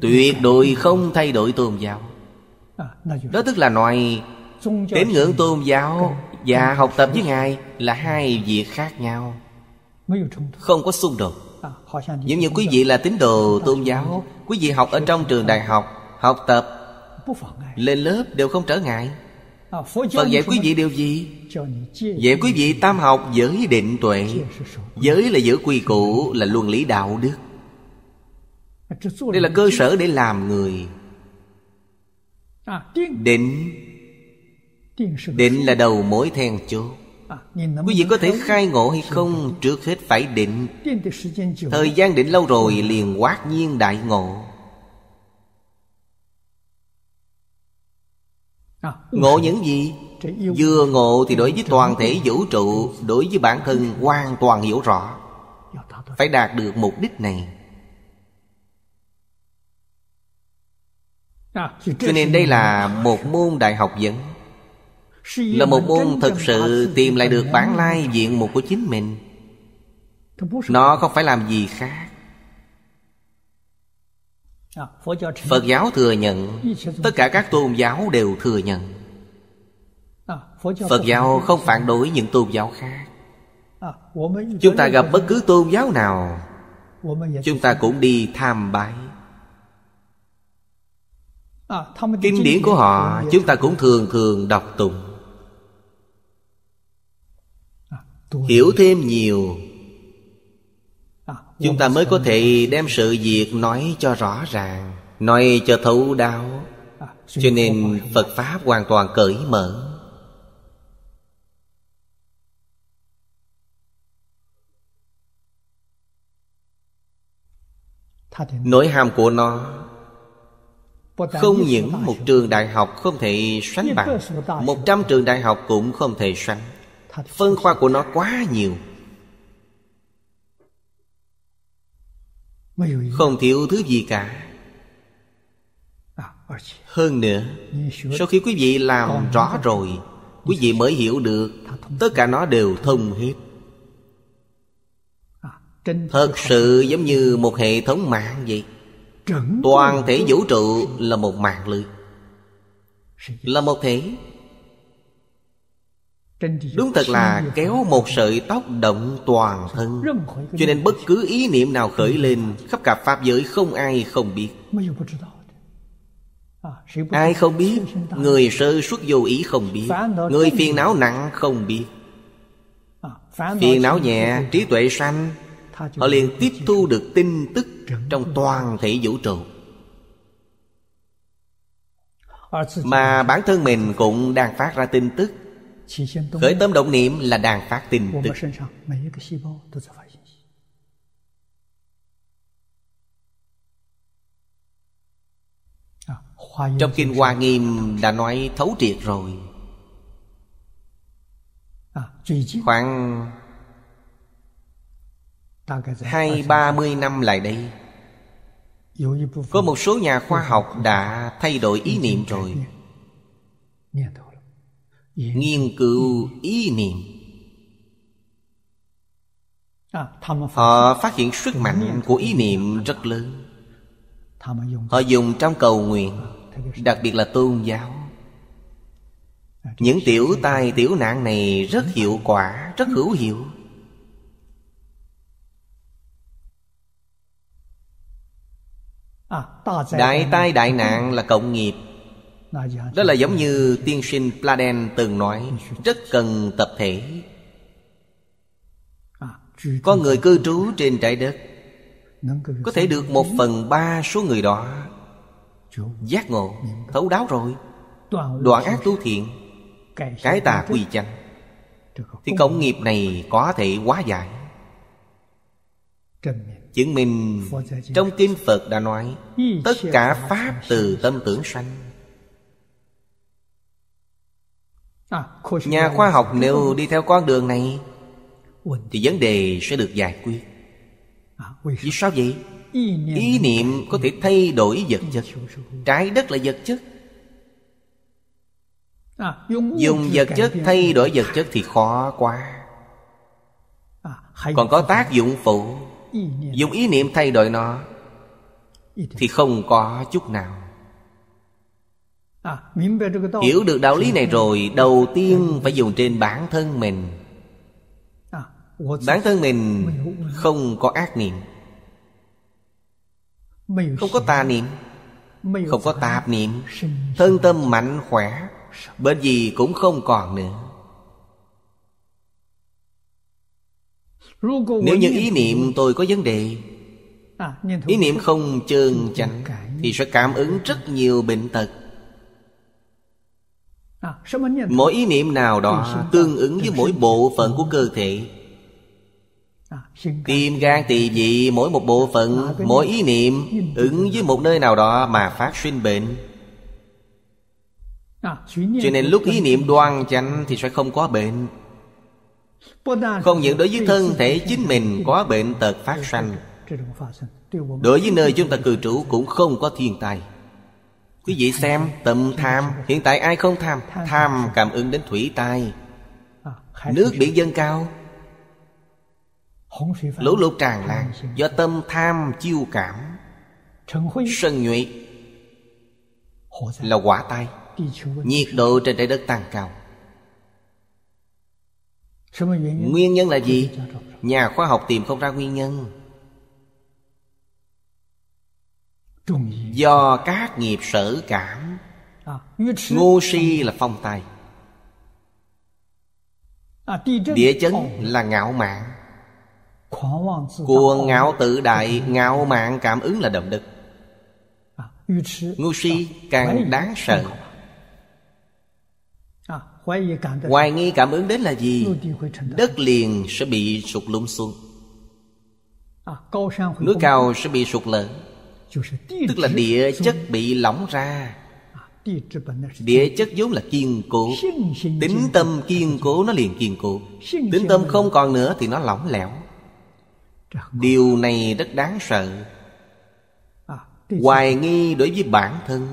Tuyệt đối không thay đổi tôn giáo Đó tức là nói Tín ngưỡng tôn giáo và học tập với Ngài là hai việc khác nhau Không có xung đột Giống như quý vị là tín đồ tôn giáo Quý vị học ở trong trường đại học Học tập Lên lớp đều không trở ngại Phật dạy quý vị điều gì? Dạy quý vị tam học giới định tuệ Giới là giữ quy củ là luân lý đạo đức Đây là cơ sở để làm người Định Định là đầu mối then chốt Quý vị có thể khai ngộ hay không Trước hết phải định Thời gian định lâu rồi liền quát nhiên đại ngộ À, ngộ những gì? Vừa ngộ thì đối với toàn thể vũ trụ Đối với bản thân hoàn toàn hiểu rõ Phải đạt được mục đích này à, Cho nên đây là một môn đại học vấn Là một môn thực sự tìm lại được bản lai diện mục của chính mình Nó không phải làm gì khác À, phật giáo thừa nhận tất cả các tôn giáo đều thừa nhận à, phật giáo không phản đối những tôn giáo khác à, chúng ta gặp bất cứ tôn giáo nào chúng ta cũng đi tham bái kinh điển của họ chúng ta cũng thường thường đọc tụng hiểu thêm nhiều Chúng ta mới có thể đem sự việc nói cho rõ ràng Nói cho thấu đáo Cho nên Phật Pháp hoàn toàn cởi mở Nỗi hàm của nó Không những một trường đại học không thể sánh bằng Một trăm trường đại học cũng không thể sánh Phân khoa của nó quá nhiều Không thiếu thứ gì cả à, Hơn nữa Sau khi quý vị làm rõ rồi Quý vị mới hiểu được Tất cả nó đều thông hết à, Thật sự giống như một hệ thống mạng vậy Toàn thể vũ trụ là một mạng lưới Là một thể Đúng thật là kéo một sợi tóc động toàn thân Cho nên bất cứ ý niệm nào khởi lên Khắp cả Pháp giới không ai không biết à, Ai không biết Người sơ xuất vô ý không biết Người phiền não nặng không biết à, Phiền não nhẹ Trí tuệ sanh Họ liền tiếp thu được tin tức Trong toàn thể vũ trụ à, Mà bản thân mình cũng đang phát ra tin tức khởi tâm động niệm là đàn phát tình tức trong kinh hoa nghiêm đã nói thấu triệt rồi à, khoảng hai ba mươi năm lại đây có một số nhà khoa học đã thay đổi ý niệm rồi nghiên cứu ý niệm à, họ phát hiện sức mạnh của ý niệm rất lớn họ dùng trong cầu nguyện à, đặc biệt là tôn giáo à, những tiểu tai tiểu nạn này rất hiệu quả rất hữu hiệu đại tai đại nạn là cộng nghiệp đó là giống như tiên sinh Pladen từng nói Rất cần tập thể Có người cư trú trên trái đất Có thể được một phần ba số người đó Giác ngộ, thấu đáo rồi Đoạn ác tu thiện Cái tà quy chân Thì công nghiệp này có thể quá dài Chứng minh trong kinh Phật đã nói Tất cả Pháp từ tâm tưởng sanh À, nhà khoa học nếu đi theo con đường này thì vấn đề sẽ được giải quyết à, vì sao vậy ý niệm có thể thay đổi vật chất trái đất là vật chất à, dùng vật chất thay đổi vật chất thì khó quá còn có tác dụng phụ dùng ý niệm thay đổi nó thì không có chút nào À, hiểu được đạo lý này rồi đầu tiên phải dùng trên bản thân mình à, bản thân mình không có ác niệm không có tà niệm không có tạp niệm thân tâm mạnh khỏe bên gì cũng không còn nữa nếu như ý niệm tôi có vấn đề à, ý niệm không trơn chánh thì sẽ cảm ứng rất nhiều bệnh tật À, mỗi ý niệm nào đó tương ứng với mỗi bộ phận của cơ thể tim à, gan tỳ vị mỗi một bộ phận à, mỗi ý niệm ứng với một nơi nào đó mà phát sinh bệnh cho nên lúc ý niệm đoan chánh thì sẽ không có bệnh Không những đối với thân thể chính mình có bệnh tật phát sanh Đối với nơi chúng ta cư trú cũng không có thiên tai Quý vị xem tâm tham Hiện tại ai không tham Tham cảm ứng đến thủy tai à, Nước biển dâng cao Lũ lụt tràn lan Do tâm tham chiêu cảm Sân nhụy Là quả tai Nhiệt độ trên trái đất tăng cao Nguyên nhân là gì? Nhà khoa học tìm không ra nguyên nhân do các nghiệp sở cảm à, ngô si là phong tay à, địa chấn là ngạo mạn cuồng ngạo tự đại ngạo mạn cảm ứng là động lực à, ngu si càng đáng sợ hoài nghi cảm ứng đến là gì đất liền sẽ bị sụt lún xuống núi cao sẽ bị sụt lở tức là địa chất bị lỏng ra địa chất vốn là kiên cố tính tâm kiên cố nó liền kiên cố tính tâm không còn nữa thì nó lỏng lẻo điều này rất đáng sợ à, hoài nghi đối với bản thân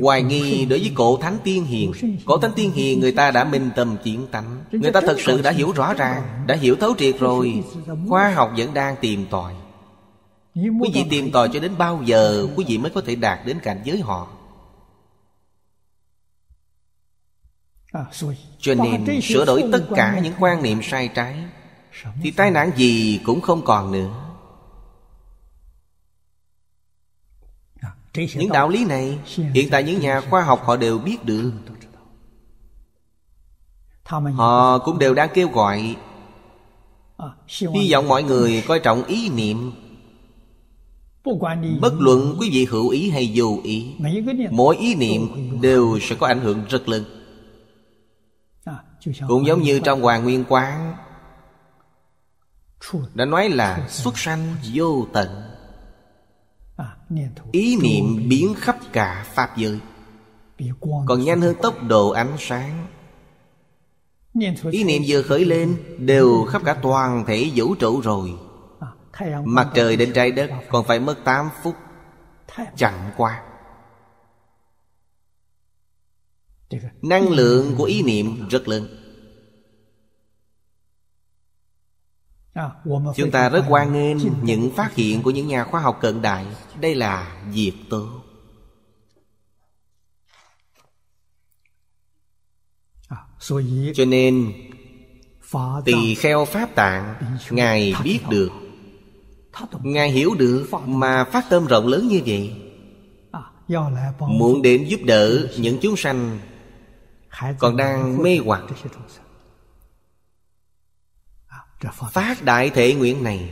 Hoài nghi đối với cổ thánh tiên hiền Cổ thánh tiên hiền người ta đã minh tâm chuyển tánh Người ta thật sự đã hiểu rõ ràng Đã hiểu thấu triệt rồi Khoa học vẫn đang tìm tòi Quý vị tìm tòi cho đến bao giờ Quý vị mới có thể đạt đến cảnh giới họ à, Cho nên sửa đổi tất cả những quan niệm sai trái Thì tai nạn gì cũng không còn nữa à, Những đạo lý này Hiện tại những nhà khoa học họ đều biết được Họ cũng đều đang kêu gọi à, Hy vọng mọi người coi trọng ý niệm Bất luận quý vị hữu ý hay vô ý Mỗi ý niệm đều sẽ có ảnh hưởng rất lớn à, Cũng giống như trong Hoàng Nguyên Quán Đã nói là xuất sanh vô tận Ý niệm biến khắp cả Pháp giới Còn nhanh hơn tốc độ ánh sáng Ý niệm vừa khởi lên Đều khắp cả toàn thể vũ trụ rồi Mặt trời đến trái đất còn phải mất 8 phút Chẳng qua Năng lượng của ý niệm rất lớn à, Chúng ta rất quan nghênh những phát hiện của những nhà khoa học cận đại Đây là diệt tốt à, Cho nên Tỳ kheo Pháp Tạng Ngài biết được Ngài hiểu được mà phát tâm rộng lớn như vậy Muốn đến giúp đỡ những chúng sanh Còn đang mê hoặc Phát đại thể nguyện này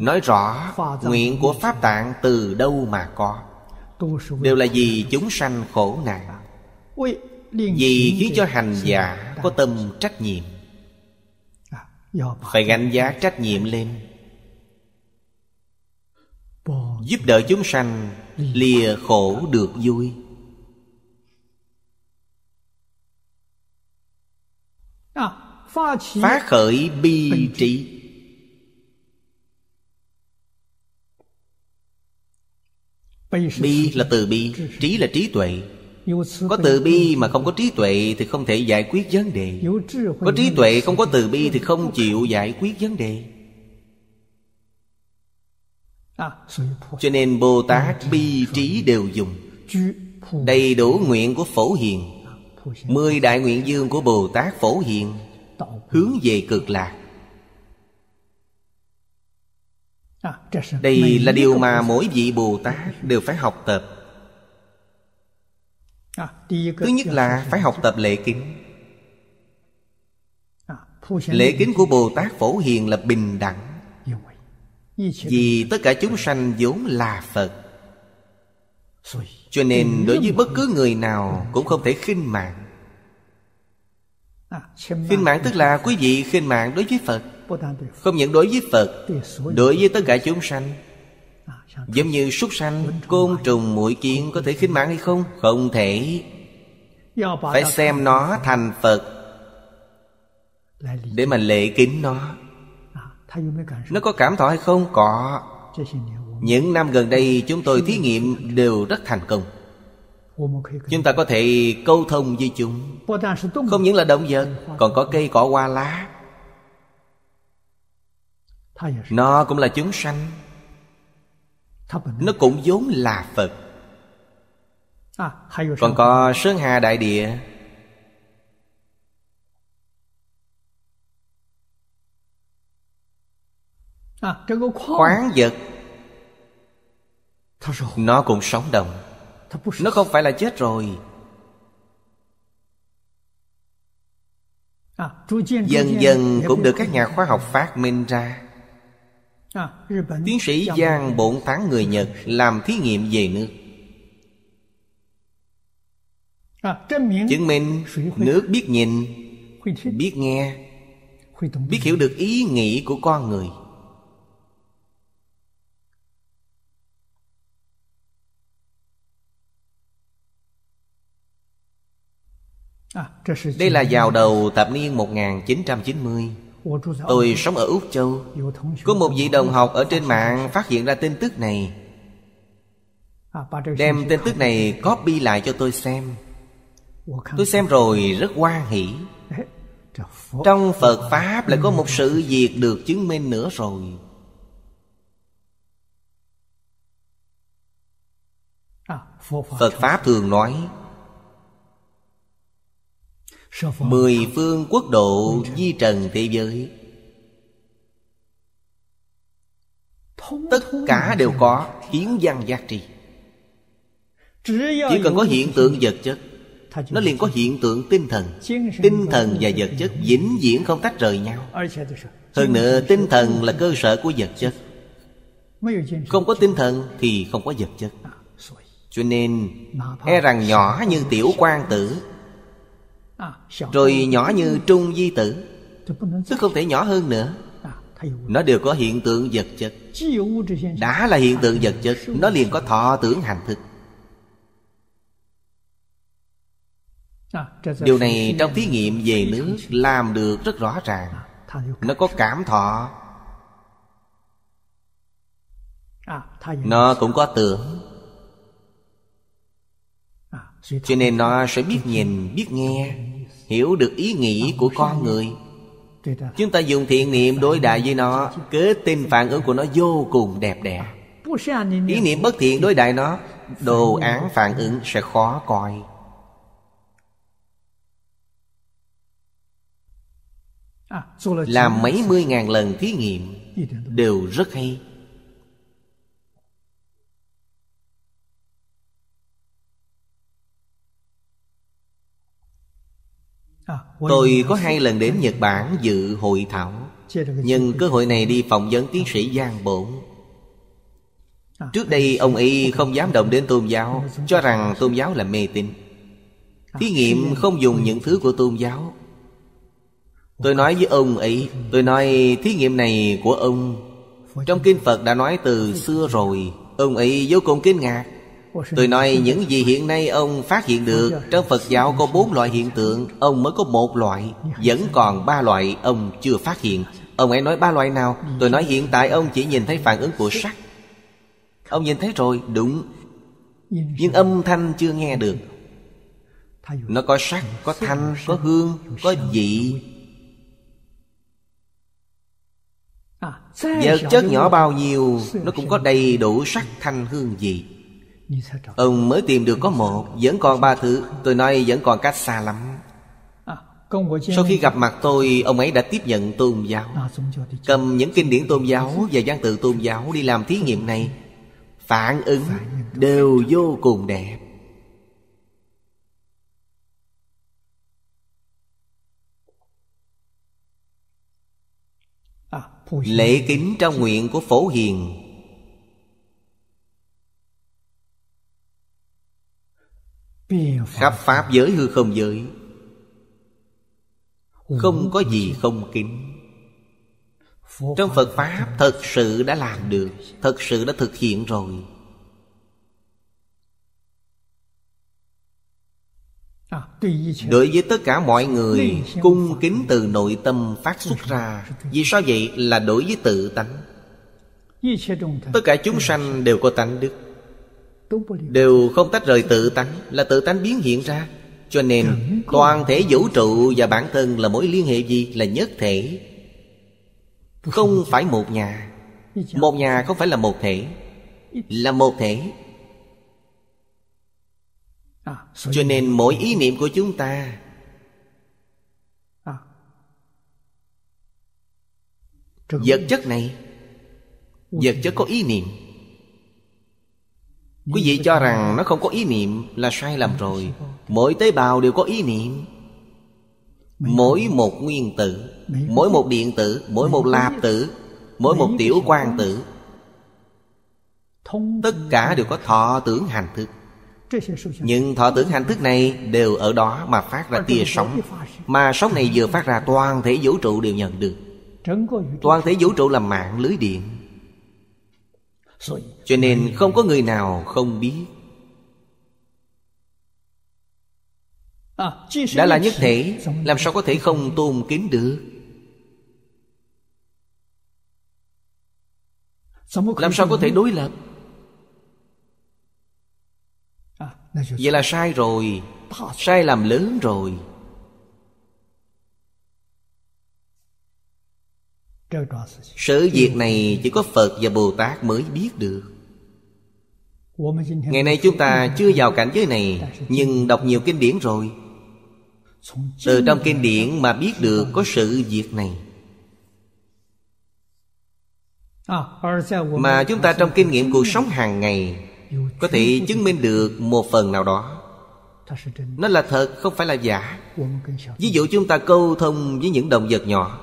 Nói rõ nguyện của Pháp Tạng từ đâu mà có Đều là vì chúng sanh khổ nạn Vì khiến cho hành giả có tâm trách nhiệm Phải gánh giá trách nhiệm lên giúp đỡ chúng sanh lìa khổ được vui phá khởi bi trí bi là từ bi trí là trí tuệ có từ bi mà không có trí tuệ thì không thể giải quyết vấn đề có trí tuệ không có từ bi thì không chịu giải quyết vấn đề À. cho nên bồ tát bi trí đều dùng đầy đủ nguyện của phổ hiền mười đại nguyện dương của bồ tát phổ hiền hướng về cực lạc à, đây là điều mà mỗi vị bồ tát đều phải học tập à, thứ nhất là phải học tập lệ kính lễ kính của bồ tát phổ hiền là bình đẳng vì tất cả chúng sanh vốn là phật cho nên đối với bất cứ người nào cũng không thể khinh mạng khinh mạng tức là quý vị khinh mạng đối với phật không những đối với phật đối với tất cả chúng sanh giống như súc sanh côn trùng mũi kiến có thể khinh mạng hay không không thể phải xem nó thành phật để mà lễ kính nó nó có cảm thọ hay không? Có Những năm gần đây chúng tôi thí nghiệm đều rất thành công Chúng ta có thể câu thông với chúng Không những là động vật Còn có cây cỏ hoa lá Nó cũng là chúng sanh Nó cũng vốn là Phật Còn có Sơn Hà Đại Địa À, khoáng vật nó cũng sống động nó không phải là chết rồi à, dần dần cũng được các nhà khoa học phát minh ra tiến sĩ giang bổn tháng người nhật làm thí nghiệm về nước à, chứng minh nước biết nhìn biết nghe biết hiểu được ý nghĩ của con người Đây là vào đầu thập niên 1990 Tôi sống ở Úc Châu Có một vị đồng học ở trên mạng phát hiện ra tin tức này à, Đem tin tức này copy lại cho tôi xem Tôi xem rồi rất hoan hỷ Trong Phật Pháp lại có ừ. một sự việc được chứng minh nữa rồi à, Phật Pháp thường nói Mười phương quốc độ di trần thế giới Tất cả đều có kiến văn giác tri Chỉ cần có hiện tượng vật chất Nó liền có hiện tượng tinh thần Tinh thần và vật chất vĩnh viễn không tách rời nhau Hơn nữa tinh thần là cơ sở của vật chất Không có tinh thần thì không có vật chất Cho nên E rằng nhỏ như tiểu quan tử À, Rồi nhỏ như trung di tử Tức không thể nhỏ hơn nữa à, Nó đều có hiện tượng vật chất Đã là hiện tượng vật chất Nó liền có thọ tưởng hành thực. À, Điều này trong thí nghiệm về nước Làm được rất rõ ràng Nó có cảm thọ Nó cũng có tưởng cho nên nó sẽ biết nhìn biết nghe hiểu được ý nghĩ của con người chúng ta dùng thiện niệm đối đại với nó kế tinh phản ứng của nó vô cùng đẹp đẽ à, ý niệm bất thiện đối đại nó đồ án phản ứng sẽ khó coi à, làm mấy mươi ngàn lần thí nghiệm đều rất hay Tôi có hai lần đến Nhật Bản dự hội thảo Nhưng cơ hội này đi phỏng vấn tiến sĩ Giang Bổn à. Trước đây ông Y không dám động đến tôn giáo Cho rằng tôn giáo là mê tín à, Thí nghiệm không dùng những thứ của tôn giáo Tôi nói với ông ấy Tôi nói thí nghiệm này của ông Trong kinh Phật đã nói từ xưa rồi Ông ấy vô cùng kinh ngạc Tôi nói những gì hiện nay ông phát hiện được Trong Phật giáo có bốn loại hiện tượng Ông mới có một loại dạ. Vẫn còn ba loại ông chưa phát hiện Ông ấy nói ba loại nào dạ. Tôi nói hiện tại ông chỉ nhìn thấy phản ứng của sắc Ông nhìn thấy rồi đúng Nhưng âm thanh chưa nghe được Nó có sắc, có thanh, có hương, có vị à, Vật chất nhỏ bao nhiêu Nó cũng có đầy đủ sắc thanh hương vị Ông mới tìm được có một Vẫn còn ba thứ Tôi nói vẫn còn cách xa lắm à, Sau khi gặp mặt tôi Ông ấy đã tiếp nhận tôn giáo à, Cầm những kinh điển tôn giáo Và văn tự tôn giáo đi làm thí nghiệm này Phản ứng đều vô cùng đẹp à, Lễ kính trong nguyện của Phổ Hiền khắp pháp giới hư không giới không có gì không kính trong phật pháp thật sự đã làm được thật sự đã thực hiện rồi đối với tất cả mọi người cung kính từ nội tâm phát xuất ra vì sao vậy là đối với tự tánh tất cả chúng sanh đều có tánh đức đều không tách rời tự tánh là tự tánh biến hiện ra cho nên toàn thể vũ trụ và bản thân là mối liên hệ gì là nhất thể không phải một nhà một nhà không phải là một thể là một thể cho nên mỗi ý niệm của chúng ta vật chất này vật chất có ý niệm Quý vị cho rằng nó không có ý niệm là sai lầm rồi Mỗi tế bào đều có ý niệm Mỗi một nguyên tử Mỗi một điện tử Mỗi một lạp tử Mỗi một tiểu quan tử Tất cả đều có thọ tưởng hành thức Những thọ tưởng hành thức này Đều ở đó mà phát ra tia sóng Mà sóng này vừa phát ra toàn thể vũ trụ đều nhận được Toàn thể vũ trụ là mạng lưới điện cho nên không có người nào không biết Đã là nhất thể Làm sao có thể không tôn kính được Làm sao có thể đối lập Vậy là sai rồi Sai làm lớn rồi Sự việc này chỉ có Phật và Bồ Tát mới biết được Ngày nay chúng ta chưa vào cảnh giới này Nhưng đọc nhiều kinh điển rồi Từ trong kinh điển mà biết được có sự việc này à, Mà chúng ta trong kinh nghiệm cuộc sống hàng ngày Có thể chứng minh được một phần nào đó Nó là thật không phải là giả Ví dụ chúng ta câu thông với những động vật nhỏ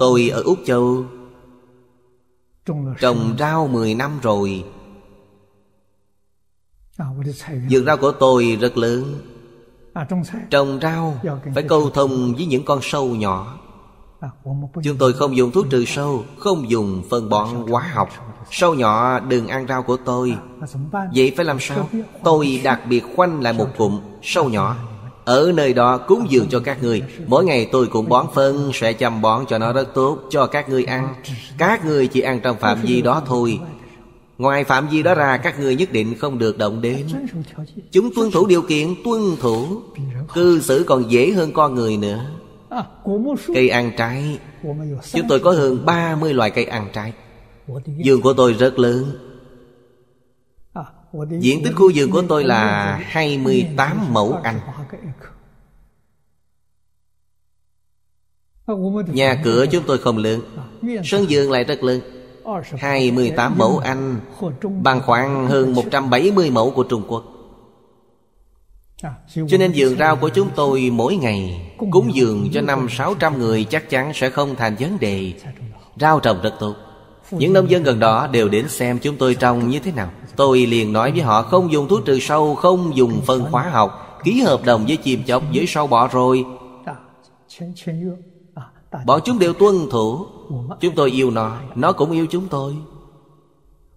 Tôi ở Úc Châu Trồng rau 10 năm rồi à, Vườn rau của tôi rất lớn à, Trồng rau phải câu thông với những con sâu nhỏ à, Chúng tôi không dùng thuốc trừ sâu Không dùng phân bón hóa học Sâu nhỏ đừng ăn rau của tôi Vậy phải làm sao Tôi đặc biệt khoanh lại một cụm sâu nhỏ ở nơi đó cúng dường cho các người Mỗi ngày tôi cũng bón phân Sẽ chăm bón cho nó rất tốt Cho các người ăn Các người chỉ ăn trong phạm vi đó thôi Ngoài phạm vi đó ra các người nhất định không được động đến Chúng tuân thủ điều kiện tuân thủ Cư xử còn dễ hơn con người nữa Cây ăn trái Chúng tôi có hơn 30 loại cây ăn trái Giường của tôi rất lớn Diện tích khu vườn của tôi là 28 mẫu anh Nhà cửa chúng tôi không lớn à, Sân vườn lại rất lớn 28 mẫu Anh Bằng khoảng hơn 170 mẫu của Trung Quốc à, Cho nên vườn rau của chúng tôi mỗi ngày Cúng dường cho năm 600 người chắc chắn sẽ không thành vấn đề Rau trồng rất tốt Những nông dân gần đó đều đến xem chúng tôi trồng như thế nào Tôi liền nói với họ không dùng thuốc trừ sâu Không dùng phân hóa học Ký hợp đồng với chim chóc với sâu bọ rồi Bọn à, chúng đều tuân thủ Chúng tôi yêu nó Nó cũng yêu chúng tôi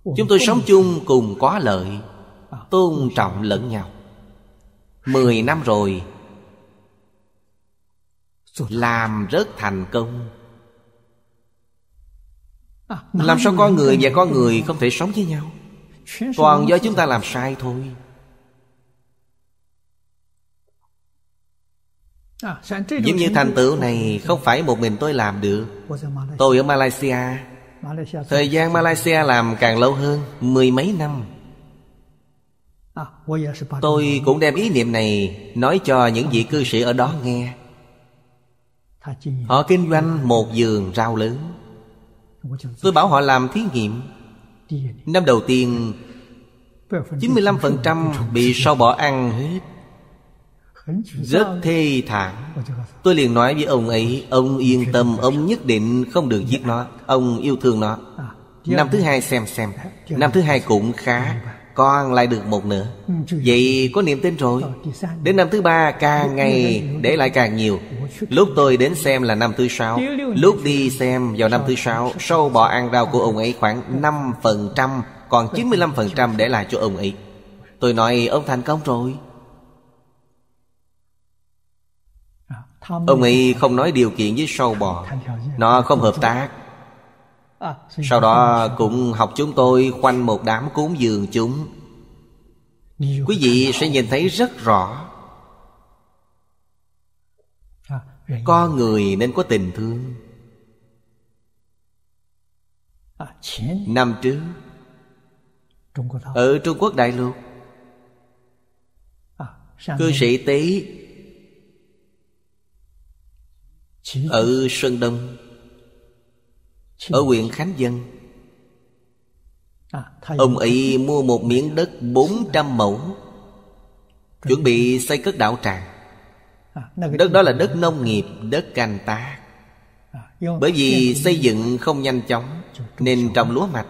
Chúng tôi sống chung cùng có lợi à. Tôn trọng lẫn nhau Mười năm rồi Làm rất thành công à, Làm sao con người và con người không thể sống với nhau toàn do chúng ta làm sai thôi à, Giống như thành tựu này không phải một mình tôi làm được Tôi ở Malaysia Thời gian Malaysia làm càng lâu hơn Mười mấy năm à, Tôi cũng đem ý niệm này Nói cho những vị cư sĩ ở đó nghe Họ kinh doanh một giường rau lớn Tôi bảo họ làm thí nghiệm Năm đầu tiên 95% bị sâu bỏ ăn hết Rất thê thảm Tôi liền nói với ông ấy Ông yên tâm Ông nhất định không được giết nó Ông yêu thương nó Năm thứ hai xem xem Năm thứ hai cũng khá con lại được một nửa, ừ, Vậy có niềm tin rồi Đến năm thứ ba càng ngày để lại càng nhiều Lúc tôi đến xem là năm thứ sáu Lúc đi xem vào năm thứ sáu Sâu bò ăn rau của ông ấy khoảng 5% Còn 95% để lại cho ông ấy Tôi nói ông thành công rồi à, Ông ấy không nói điều kiện với sâu bò Nó không hợp tác À, Sau đó cũng học chúng tôi khoanh một đám cúng dường chúng Quý vị sẽ nhìn thấy rất rõ à, Con người nên có tình thương à, Năm trước Ở Trung Quốc đại lục Cư sĩ Tế Ở Sơn Đông ở huyện Khánh Dân à, Ông ấy mua một miếng đất 400 mẫu Chuẩn bị xây cất đạo tràng à, Đất đó là đất nông nghiệp, đất canh tác à, Bởi vì xây dựng không nhanh chóng Nên trồng lúa mạch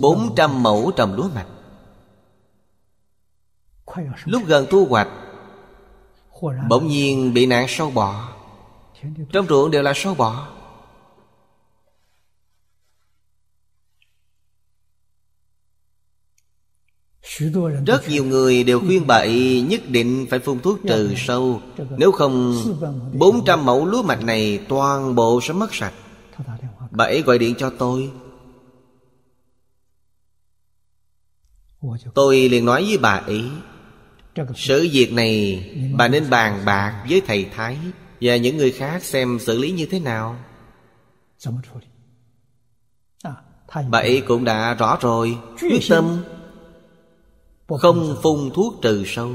400 mẫu trồng lúa mạch Lúc gần thu hoạch Bỗng nhiên bị nạn sâu bọ trong ruộng đều là sâu bọ Rất nhiều người đều khuyên bậy nhất định phải phun thuốc trừ sâu Nếu không 400 mẫu lúa mạch này toàn bộ sẽ mất sạch Bà gọi điện cho tôi Tôi liền nói với bà ấy Sự việc này bà nên bàn bạc với thầy Thái và những người khác xem xử lý như thế nào bảy cũng đã rõ rồi quyết tâm không phun thuốc trừ sâu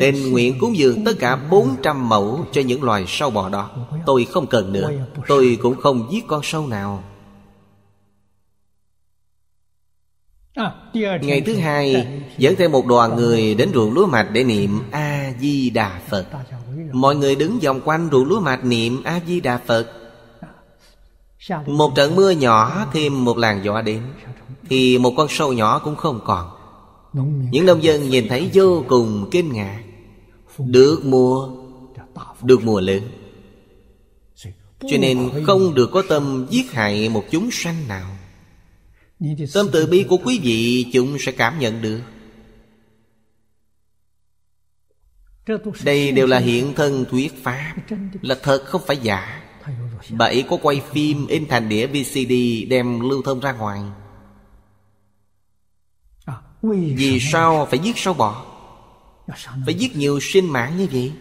Tình nguyện cúng dường tất cả 400 mẫu cho những loài sâu bò đó Tôi không cần nữa Tôi cũng không giết con sâu nào Ngày thứ hai Dẫn thêm một đoàn người đến ruộng lúa mạch để niệm A-di-đà Phật Mọi người đứng vòng quanh rủ lúa mạch niệm A-di-đà Phật Một trận mưa nhỏ thêm một làn gió đến Thì một con sâu nhỏ cũng không còn Những nông dân nhìn thấy vô cùng kinh ngạc Được mùa Được mùa lớn Cho nên không được có tâm giết hại một chúng sanh nào Tâm từ bi của quý vị chúng sẽ cảm nhận được đây đều là hiện thân thuyết pháp Là thật không phải giả Bà ấy có quay phim in thành đĩa VCD Đem lưu thông ra ngoài à, Vì sao phải giết sâu bọ dạ, Phải giết nhiều sinh mạng như vậy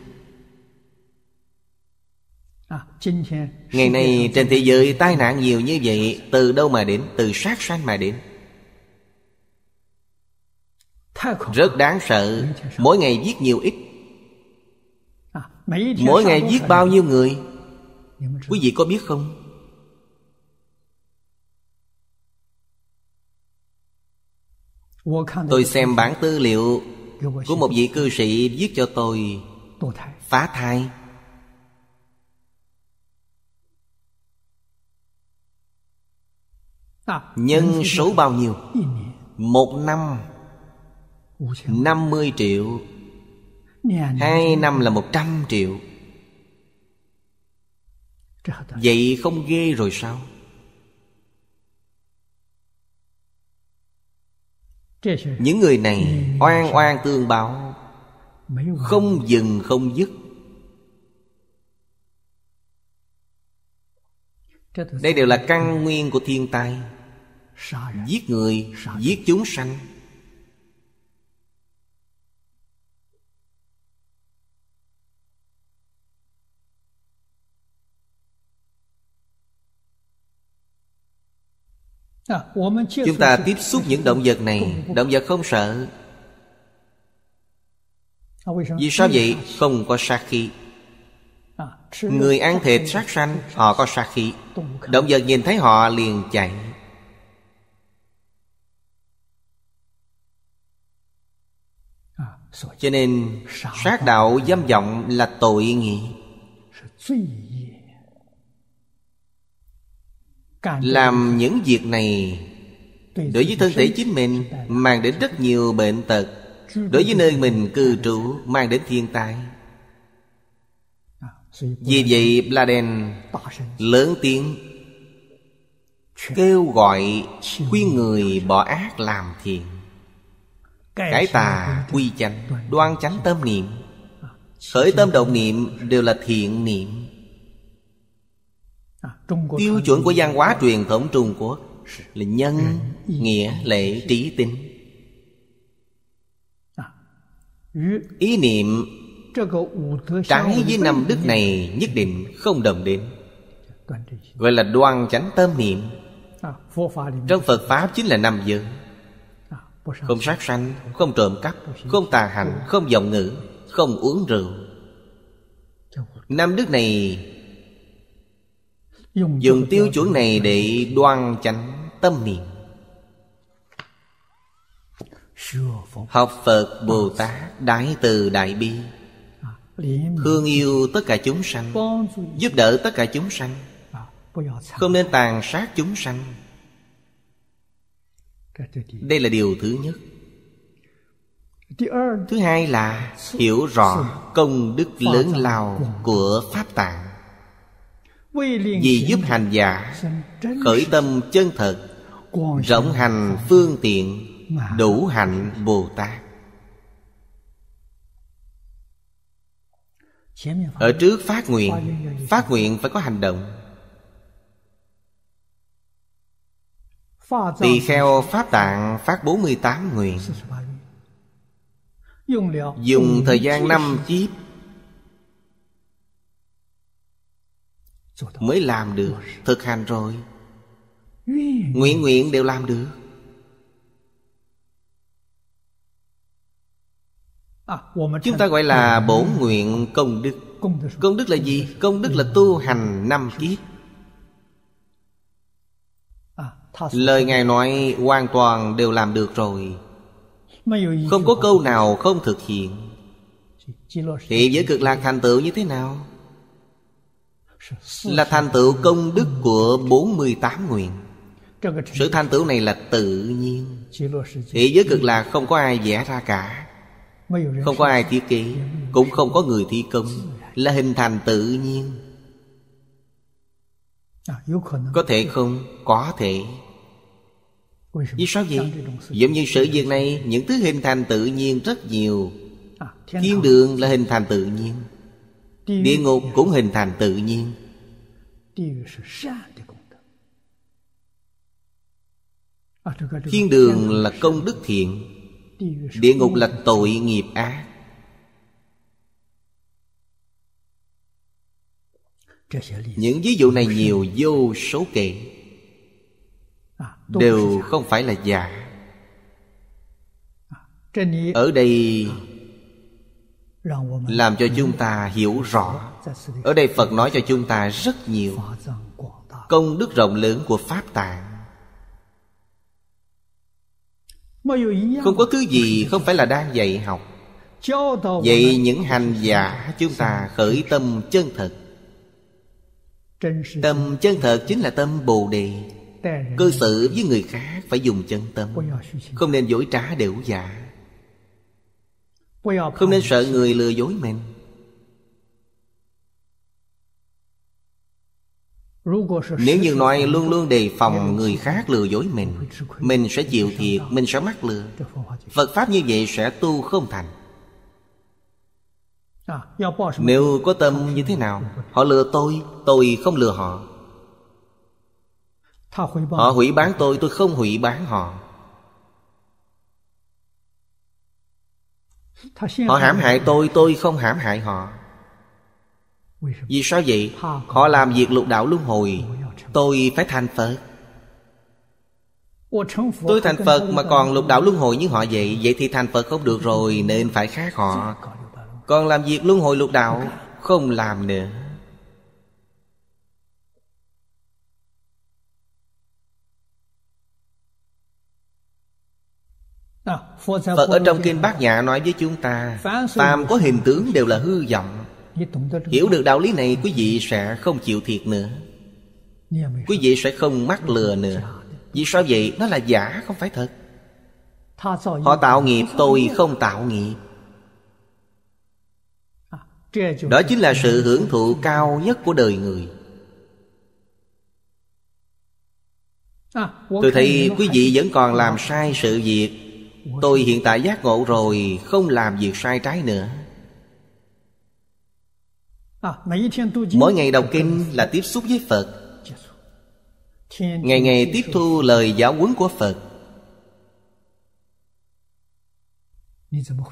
à, Ngày nay trên thế giới tai nạn nhiều như vậy Từ đâu mà đến Từ sát sanh mà đến Rất đáng sợ dạ, dạ, Mỗi ngày giết nhiều ít mỗi ngày giết bao nhiêu người quý vị có biết không tôi xem bản tư liệu của một vị cư sĩ viết cho tôi phá thai à, nhân số bao nhiêu một năm 50 triệu Dạ, dạ, Hai dạ. năm là một trăm triệu Vậy không ghê rồi sao Những người này oan oan tương báo Không dừng không dứt Đây đều là căn nguyên của thiên tai Giết người, giết chúng sanh Chúng ta tiếp xúc những động vật này Động vật không sợ à, Vì sao vậy? Không có sát khí à, Người ăn thịt sát sanh Họ có sát khí Động vật nhìn thấy họ liền chạy à, Cho nên sát đạo dâm vọng là tội nghiệp làm những việc này đối với thân thể chính mình mang đến rất nhiều bệnh tật đối với nơi mình cư trú mang đến thiên tai à, vì vậy Bladen lớn tiếng Kêu gọi khuyên người bỏ ác làm thiện Cái tà quy chánh Đoan chánh tâm niệm à, Khởi tâm động niệm đều là thiện niệm À, tiêu chuẩn của văn hóa truyền thống trung quốc là nhân nghĩa lễ trí tính à, ý niệm trái với năm đức này nhất định không đồng đến dạ, gọi là đoan chánh tâm niệm à, trong phật pháp chính là năm giới không sát sanh không trộm cắp không tà hành không vọng ngữ không uống rượu năm đức này dùng tiêu chuẩn này để đoan chánh tâm niệm học phật bồ tát đại từ đại bi à, thương yêu tất cả chúng sanh giúp đỡ tất cả chúng sanh à, không nên tàn sát chúng sanh đây là điều thứ nhất thứ hai là hiểu rõ công đức lớn lao của pháp tạng vì giúp hành giả Khởi tâm chân thật Rộng hành phương tiện Đủ hạnh Bồ Tát Ở trước phát nguyện Phát nguyện phải có hành động Tỳ kheo Pháp Tạng phát 48 nguyện Dùng thời gian năm chiếc mới làm được thực hành rồi nguyện nguyện đều làm được à, chúng ta gọi là bổ nguyện công đức công đức là gì công đức là tu hành năm kiếp à, lời ngài nói hoàn toàn đều làm được rồi không có câu nào không thực hiện thì giới cực lạc thành tựu như thế nào là thành tựu công đức của 48 nguyện Sự thành tựu này là tự nhiên Thế giới cực lạc không có ai vẽ ra cả Không có ai thiết kế Cũng không có người thi công Là hình thành tự nhiên Có thể không? Có thể Vì sao vậy? Giống như sự việc này Những thứ hình thành tự nhiên rất nhiều Thiên đường là hình thành tự nhiên Địa ngục cũng hình thành tự nhiên à, Thiên đường là công đức thiện Địa ngục là tội nghiệp ác Những ví dụ này nhiều vô số kể à, Đều không phải là giả à, Ở đây làm cho chúng ta hiểu rõ ở đây phật nói cho chúng ta rất nhiều công đức rộng lớn của pháp tạng không có thứ gì không phải là đang dạy học Dạy những hành giả chúng ta khởi tâm chân thật Tâm chân thật chính là tâm Bồ Đề Cư xử với người khác phải dùng chân tâm Không nên dối trá đều giả không nên sợ người lừa dối mình Nếu như nói luôn luôn đề phòng người khác lừa dối mình Mình sẽ chịu thiệt, mình sẽ mắc lừa Phật Pháp như vậy sẽ tu không thành Nếu có tâm như thế nào Họ lừa tôi, tôi không lừa họ Họ hủy bán tôi, tôi không hủy bán họ Họ hãm hại tôi, tôi không hãm hại họ Vì sao vậy? Họ làm việc lục đạo luân hồi Tôi phải thành Phật Tôi thành Phật mà còn lục đạo luân hồi như họ vậy Vậy thì thành Phật không được rồi Nên phải khác họ Còn làm việc luân hồi lục đạo Không làm nữa Phật ở trong Kinh Bát Nhã nói với chúng ta Phàm có hình tướng đều là hư vọng Hiểu được đạo lý này quý vị sẽ không chịu thiệt nữa Quý vị sẽ không mắc lừa nữa Vì sao vậy? Nó là giả không phải thật Họ tạo nghiệp tôi không tạo nghiệp Đó chính là sự hưởng thụ cao nhất của đời người Tôi thấy quý vị vẫn còn làm sai sự việc Tôi hiện tại giác ngộ rồi Không làm việc sai trái nữa à, Mỗi ngày đọc kinh là tiếp xúc với Phật dạ, dạ. Ngày ngày tiếp thu lời giáo huấn của Phật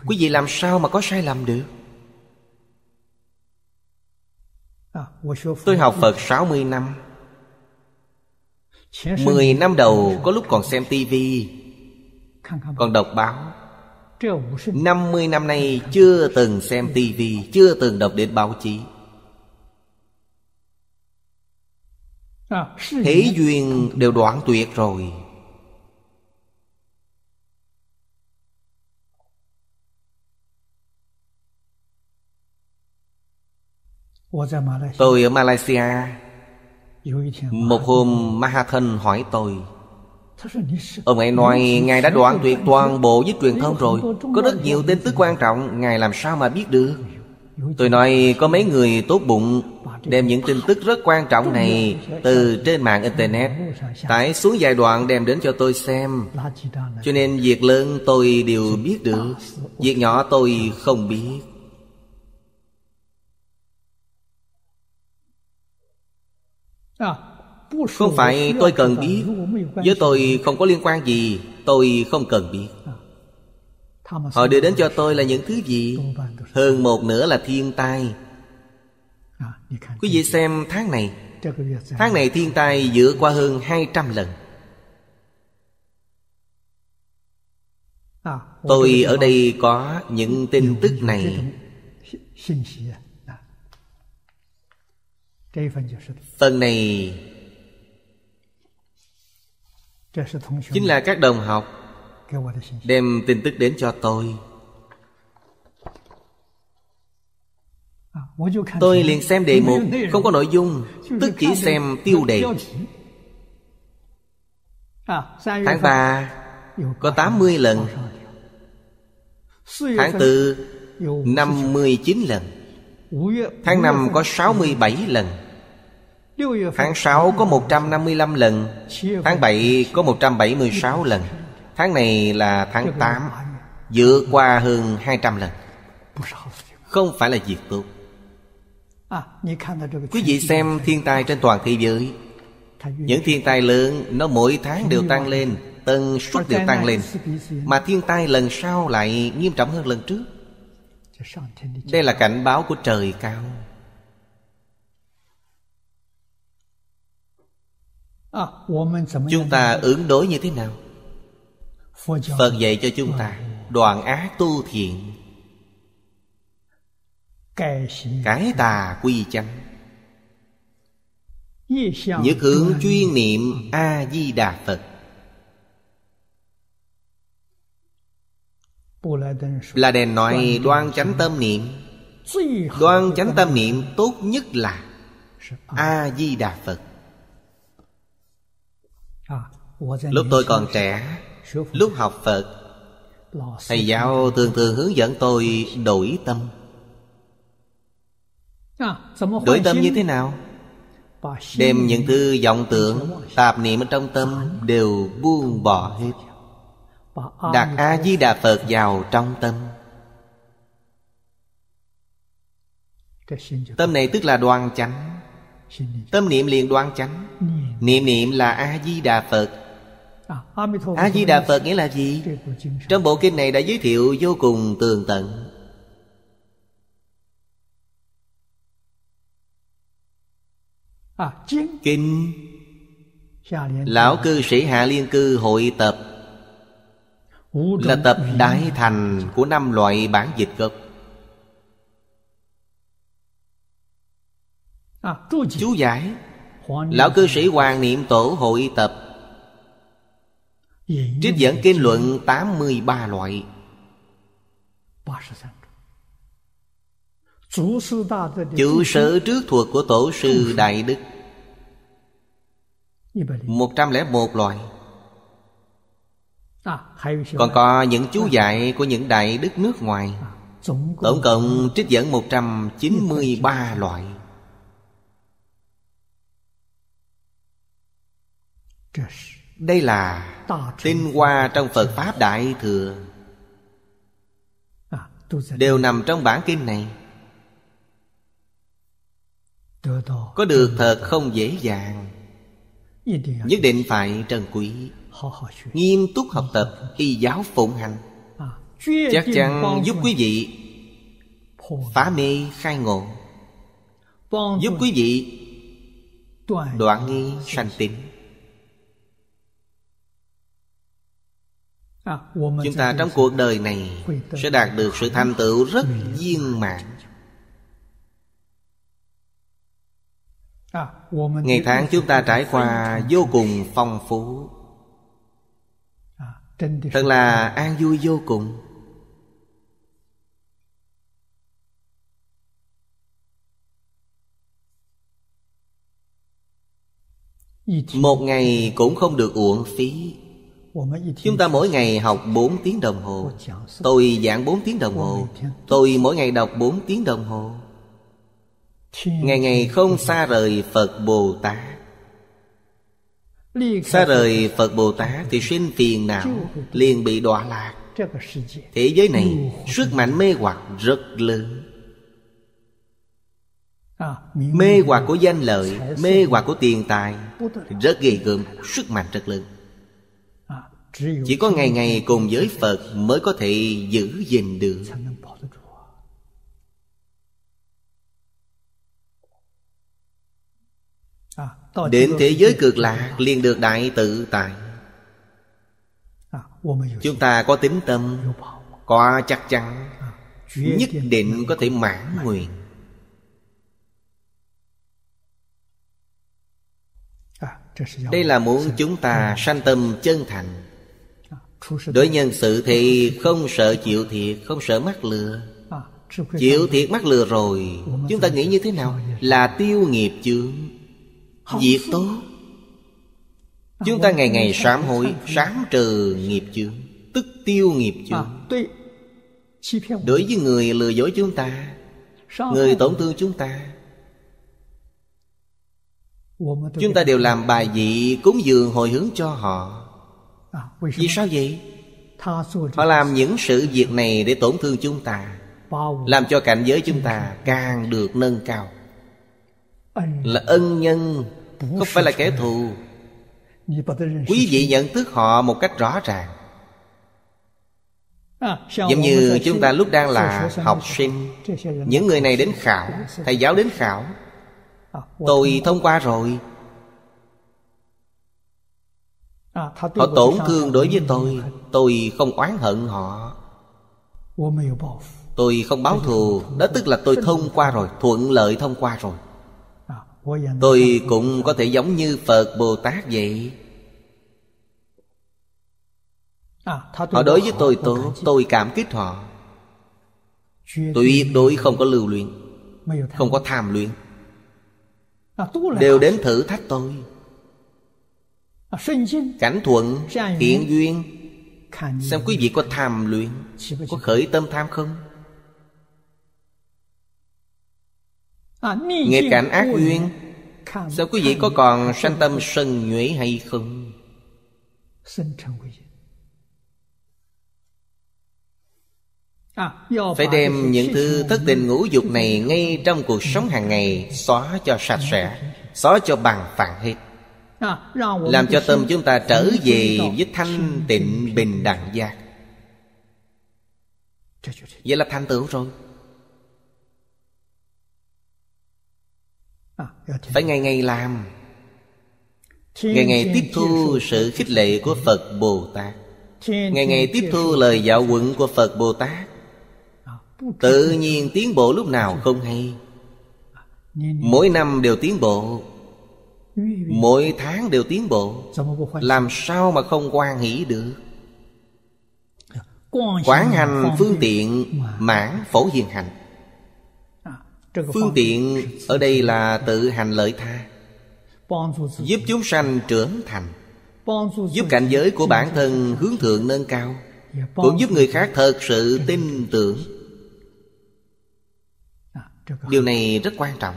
Quý vị làm sao mà có sai lầm được à, Tôi học Phật 60 năm 10 năm đầu có lúc còn xem tivi còn đọc báo 50 năm nay chưa từng xem tivi Chưa từng đọc đến báo chí à, Thế duyên đều đoạn tuyệt rồi Tôi ở Malaysia Một hôm Mahathan hỏi tôi Ông ấy nói Ngài đã đoạn tuyệt toàn bộ với truyền thông rồi Có rất nhiều tin tức quan trọng Ngài làm sao mà biết được Tôi nói có mấy người tốt bụng Đem những tin tức rất quan trọng này Từ trên mạng Internet Tải xuống giai đoạn đem đến cho tôi xem Cho nên việc lớn tôi đều biết được Việc nhỏ tôi không biết à, không phải tôi cần biết Với tôi không có liên quan gì Tôi không cần biết Họ đưa đến cho tôi là những thứ gì Hơn một nửa là thiên tai Quý vị xem tháng này Tháng này thiên tai vượt qua hơn 200 lần Tôi ở đây có những tin tức này Phần này chính là các đồng học đem tin tức đến cho tôi à, tôi liền xem đề mục không có nội dung tức chỉ xem tiêu đề à, tháng ba có tám mươi lần tháng tư năm mươi chín lần tháng năm có sáu mươi bảy lần Tháng 6 có 155 lần Tháng 7 có 176 lần Tháng này là tháng 8 Vượt qua hơn 200 lần Không phải là việc tốt Quý vị xem thiên tai trên toàn thế giới Những thiên tai lớn Nó mỗi tháng đều tăng lên Tần suất đều tăng lên Mà thiên tai lần sau lại nghiêm trọng hơn lần trước Đây là cảnh báo của trời cao À, chúng ta ứng đối như thế nào phật dạy cho chúng ta ờ. đoàn ác tu thiện cái tà quy chánh Nhất hướng chuyên niệm A-di-đà Phật Là đèn nói đoan chánh tâm niệm Đoan chánh tâm niệm tốt nhất là A-di-đà Phật Lúc tôi còn trẻ Lúc học Phật Thầy giáo thường thường hướng dẫn tôi đổi tâm Đổi tâm như thế nào? Đem những thứ vọng tưởng Tạp niệm ở trong tâm Đều buông bỏ hết Đặt A-di-đà Phật vào trong tâm Tâm này tức là đoan chánh Tâm niệm liền đoan chánh Niệm niệm là A-di-đà Phật À, a di đà phật nghĩa là gì trong bộ kinh này đã giới thiệu vô cùng tường tận kinh lão cư sĩ hạ liên cư hội tập là tập đại thành của năm loại bản dịch gốc chú giải lão cư sĩ hoàng niệm tổ hội tập Trích dẫn kinh luận 83 loại Chữ sở trước thuộc của Tổ sư Đại Đức 101 loại Còn có những chú dạy của những Đại Đức nước ngoài Tổng cộng trích dẫn 193 loại Yes đây là tinh hoa trong phật pháp đại thừa à, đều nằm trong bản kinh này có được thật không dễ dàng nhất định phải trân quý nghiêm túc học tập y giáo phụng hành à, chắc chắn giúp quý vị phá mê khai ngộ giúp quý vị đoạn nghi sanh tín Chúng ta trong cuộc đời này Sẽ đạt được sự thành tựu rất viên mãn Ngày tháng chúng ta trải qua vô cùng phong phú Thật là an vui vô cùng Một ngày cũng không được uổng phí Chúng ta mỗi ngày học 4 tiếng đồng hồ Tôi giảng 4 tiếng đồng hồ Tôi mỗi ngày đọc 4 tiếng đồng hồ Ngày ngày không xa rời Phật Bồ Tát Xa rời Phật Bồ Tát thì sinh phiền não Liền bị đọa lạc Thế giới này sức mạnh mê hoặc rất lớn Mê hoặc của danh lợi Mê hoặc của tiền tài Rất ghê gớm Sức mạnh rất lớn chỉ có ngày ngày cùng với phật mới có thể giữ gìn được đến thế giới cực lạc liền được đại tự tại chúng ta có tính tâm có chắc chắn nhất định có thể mãn nguyện đây là muốn chúng ta sanh tâm chân thành Đối nhân sự thì không sợ chịu thiệt Không sợ mắc lừa à, Chịu thiệt mắc lừa rồi Chúng ta nghĩ như thế nào Là tiêu nghiệp chướng Việc tốt à, Chúng ta ngày ngày sám hối Sám trừ nghiệp chướng Tức tiêu nghiệp à, chướng Đối với người lừa dối chúng ta Người tổn thương chúng ta Chúng ta đều làm bài vị Cúng dường hồi hướng cho họ À, vì sao vậy? Họ làm những sự việc này để tổn thương chúng ta Làm cho cảnh giới chúng ta càng được nâng cao Là ân nhân Không phải là kẻ thù Quý vị nhận thức họ một cách rõ ràng à, Giống như chúng ta lúc đang là học sinh Những người này đến khảo Thầy giáo đến khảo à, Tôi thông qua rồi À, họ tổn thương đối với tôi Tôi không oán hận họ Tôi không báo thù Đó tức là tôi thông qua rồi Thuận lợi thông qua rồi à, Tôi cũng có thể giống như Phật Bồ Tát vậy à, Họ đối với tôi tôi Tôi cảm kích họ Tuyệt đối không có lưu luyện Không có tham luyện Đều đến thử thách tôi Cảnh thuận Thiện duyên Xem quý vị có tham luyện Có khởi tâm tham không à, Nghiệp cảnh ác duyên xem quý vị có còn sanh tâm sân nhuế hay không à, Phải đem những thứ thất tình ngũ dục này Ngay trong cuộc sống hàng ngày Xóa cho sạch sẽ dạ, dạ, dạ. Xóa cho bằng phẳng hết Ờ, làm cho tâm chúng ta trở về với thanh tịnh bình đẳng giác vậy là thành tựu rồi ờ, dạ, dạ. phải ngày ngày làm ngày ngày tiếp thu sự khích lệ của phật bồ tát ngày ngày tiếp thu lời dạo quận của phật bồ tát ờ, tự nhiên tiến bộ lúc nào dạ. không hay mỗi năm đều tiến bộ mỗi tháng đều tiến bộ làm sao mà không quan hỷ được quán hành phương tiện mãn phổ hiền hành à, phương tiện ở đây là tự hành lợi tha giúp chúng sanh trưởng thành giúp cảnh giới của bản thân hướng thượng nâng cao dạ, cũng giúp người khác thật sự dạ. tin tưởng à, điều này rất quan trọng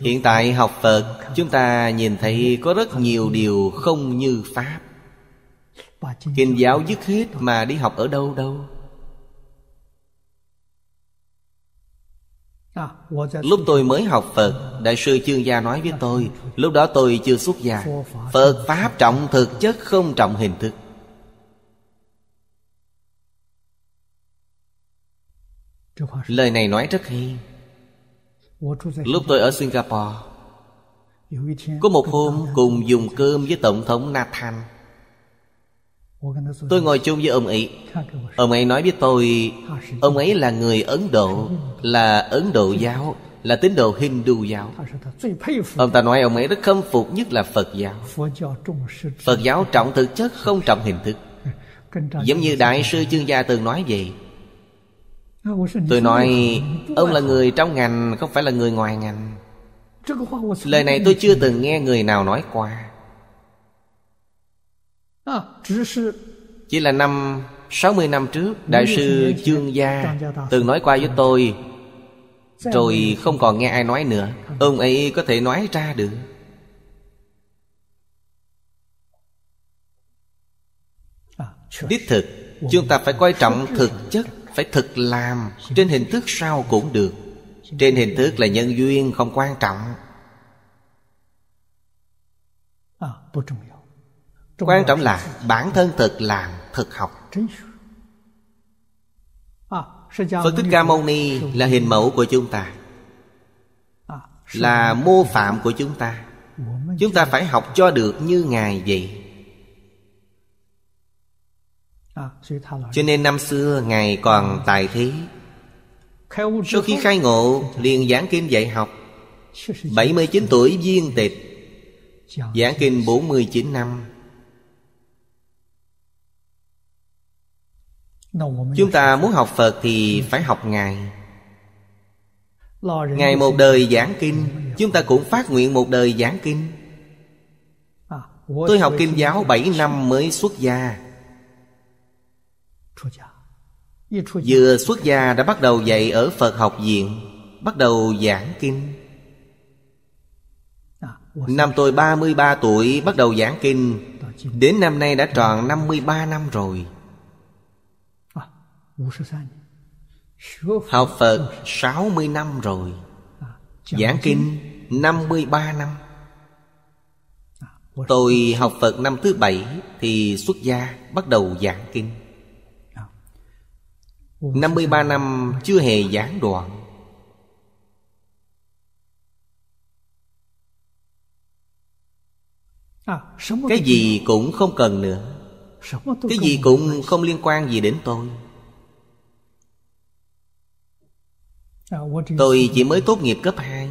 hiện tại học phật chúng ta nhìn thấy có rất nhiều điều không như pháp kinh giáo dứt hết mà đi học ở đâu đâu Lúc tôi mới học Phật Đại sư chương gia nói với tôi Lúc đó tôi chưa xuất gia Phật Pháp trọng thực chất không trọng hình thức Lời này nói rất hay Lúc tôi ở Singapore Có một hôm cùng dùng cơm với Tổng thống Nathan Tôi ngồi chung với ông ấy Ông ấy nói với tôi Ông ấy là người Ấn Độ Là Ấn Độ giáo Là tín đồ Hindu giáo Ông ta nói ông ấy rất khâm phục nhất là Phật giáo Phật giáo trọng thực chất không trọng hình thức Giống như Đại sư chương gia từng nói vậy Tôi nói Ông là người trong ngành Không phải là người ngoài ngành Lời này tôi chưa từng nghe người nào nói qua Chỉ là năm 60 năm trước Đại sư Chương Gia Từng nói qua với tôi Rồi không còn nghe ai nói nữa à. Ông ấy có thể nói ra được à, Đích thực Chúng ta phải coi trọng thực chất phải thực làm trên hình thức sao cũng được trên hình thức là nhân duyên không quan trọng à, quan trọng là bản thân thực làm thực học à, phật thích ca mâu ni là hình mẫu của chúng ta à, là mô phạm của chúng ta chúng ta phải học cho được như ngài vậy À, Cho nên năm xưa Ngài còn tài thí Sau khi khai ngộ liền giảng kinh dạy học 79 tuổi viên tịch Giảng kinh 49 năm Chúng ta muốn học Phật thì ừ. phải học Ngài Ngài một đời giảng kinh Chúng ta cũng phát nguyện một đời giảng kinh à, Tôi học kinh giáo 7 năm mới xuất gia Vừa xuất gia đã bắt đầu dạy ở Phật học viện Bắt đầu giảng kinh à, Năm tôi ba mươi ba tuổi bắt đầu giảng kinh Đến năm nay đã tròn năm mươi ba năm rồi à, Học Phật sáu mươi năm rồi à, Giảng kinh năm mươi ba năm Tôi học Phật năm thứ bảy Thì xuất gia bắt đầu giảng kinh 53 năm chưa hề gián đoạn à, Cái gì cũng không cần nữa Cái gì cũng không liên quan gì đến tôi à, Tôi chỉ mới tốt nghiệp cấp 2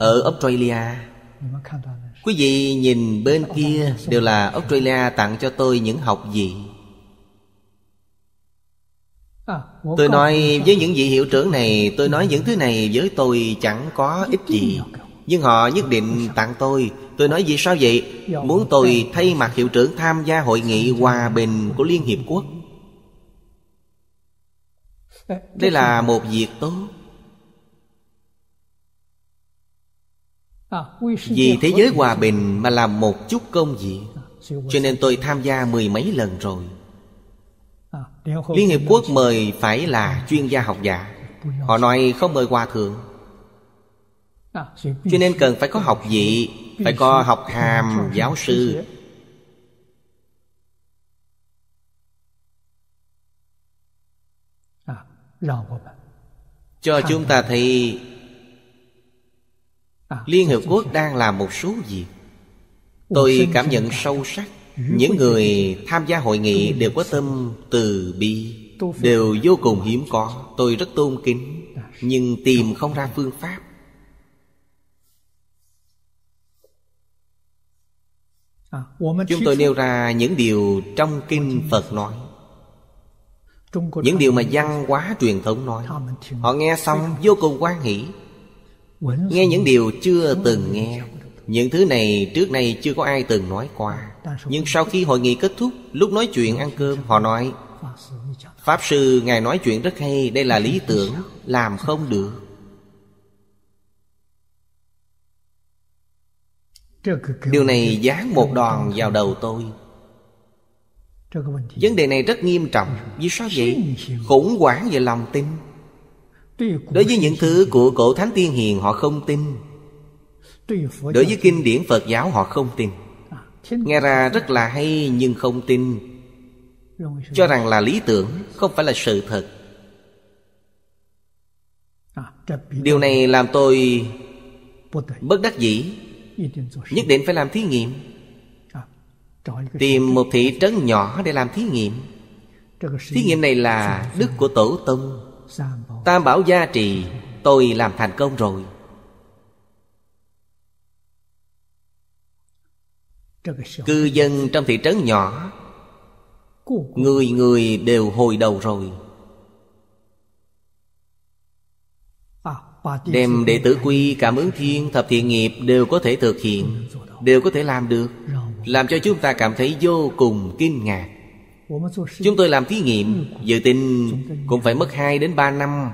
Ở Australia Quý vị nhìn bên kia đều là Australia tặng cho tôi những học gì? À, tôi nói với những vị hiệu trưởng này Tôi nói những thứ này với tôi chẳng có ích gì Nhưng họ nhất định tặng tôi Tôi nói vì sao vậy dạ, Muốn tôi thay mặt hiệu trưởng tham gia hội nghị dạ. hòa bình của Liên Hiệp Quốc Đây là một việc tốt à, Vì thế giới hòa bình mà làm một chút công việc à, Cho nên tôi tham gia mười mấy lần rồi Ờ, Liên Hiệp Quốc mời phải là chuyên gia học giả Họ nói không mời hòa thượng ờ, Cho nên cần phải có học vị Phải có học hàm giáo sư ờ, Cho chúng ta thấy Liên Hiệp Quốc đang làm một số gì, Tôi cảm nhận sâu sắc những người tham gia hội nghị đều có tâm từ bi đều vô cùng hiếm có tôi rất tôn kính nhưng tìm không ra phương pháp chúng tôi nêu ra những điều trong kinh phật nói những điều mà văn hóa truyền thống nói họ nghe xong vô cùng quan hỷ nghe những điều chưa từng nghe những thứ này trước nay chưa có ai từng nói qua nhưng sau khi hội nghị kết thúc Lúc nói chuyện ăn cơm họ nói Pháp sư Ngài nói chuyện rất hay Đây là lý tưởng Làm không được Điều này dán một đòn vào đầu tôi Vấn đề này rất nghiêm trọng Vì sao vậy? Khủng hoảng về lòng tin Đối với những thứ của cổ Thánh Tiên Hiền họ không tin Đối với kinh điển Phật giáo họ không tin nghe ra rất là hay nhưng không tin cho rằng là lý tưởng không phải là sự thật điều này làm tôi bất đắc dĩ nhất định phải làm thí nghiệm tìm một thị trấn nhỏ để làm thí nghiệm thí nghiệm này là đức của tổ tông tam bảo gia trì tôi làm thành công rồi cư dân trong thị trấn nhỏ người người đều hồi đầu rồi à, đem đệ tử quy cảm ứng thiên thập thiện nghiệp đều có thể thực hiện đều có thể làm được làm cho chúng ta cảm thấy vô cùng kinh ngạc chúng tôi làm thí nghiệm ừ. dự tin cũng phải mất hai đến ba năm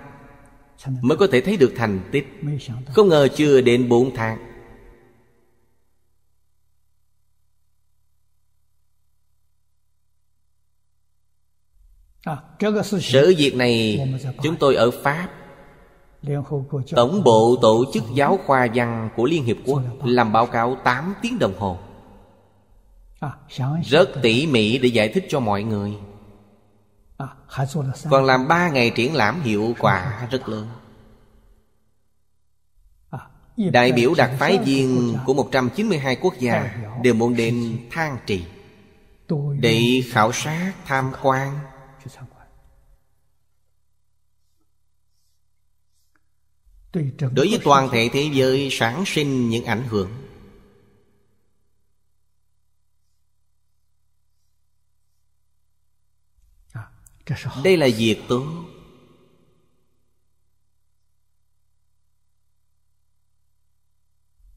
mới có thể thấy được thành tích không ngờ chưa đến bốn tháng Sự việc này chúng tôi ở Pháp Tổng bộ tổ chức giáo khoa văn của Liên Hiệp Quốc Làm báo cáo 8 tiếng đồng hồ à, Rất tỉ mỉ để giải thích cho mọi người à, Còn làm 3 ngày triển lãm hiệu quả rất lớn à, Đại biểu đặc phái viên của 192 quốc gia Đều muốn đến thang trì Để khảo sát, tham quan đối với toàn thể thế giới sản sinh những ảnh hưởng à, đây là việc tốt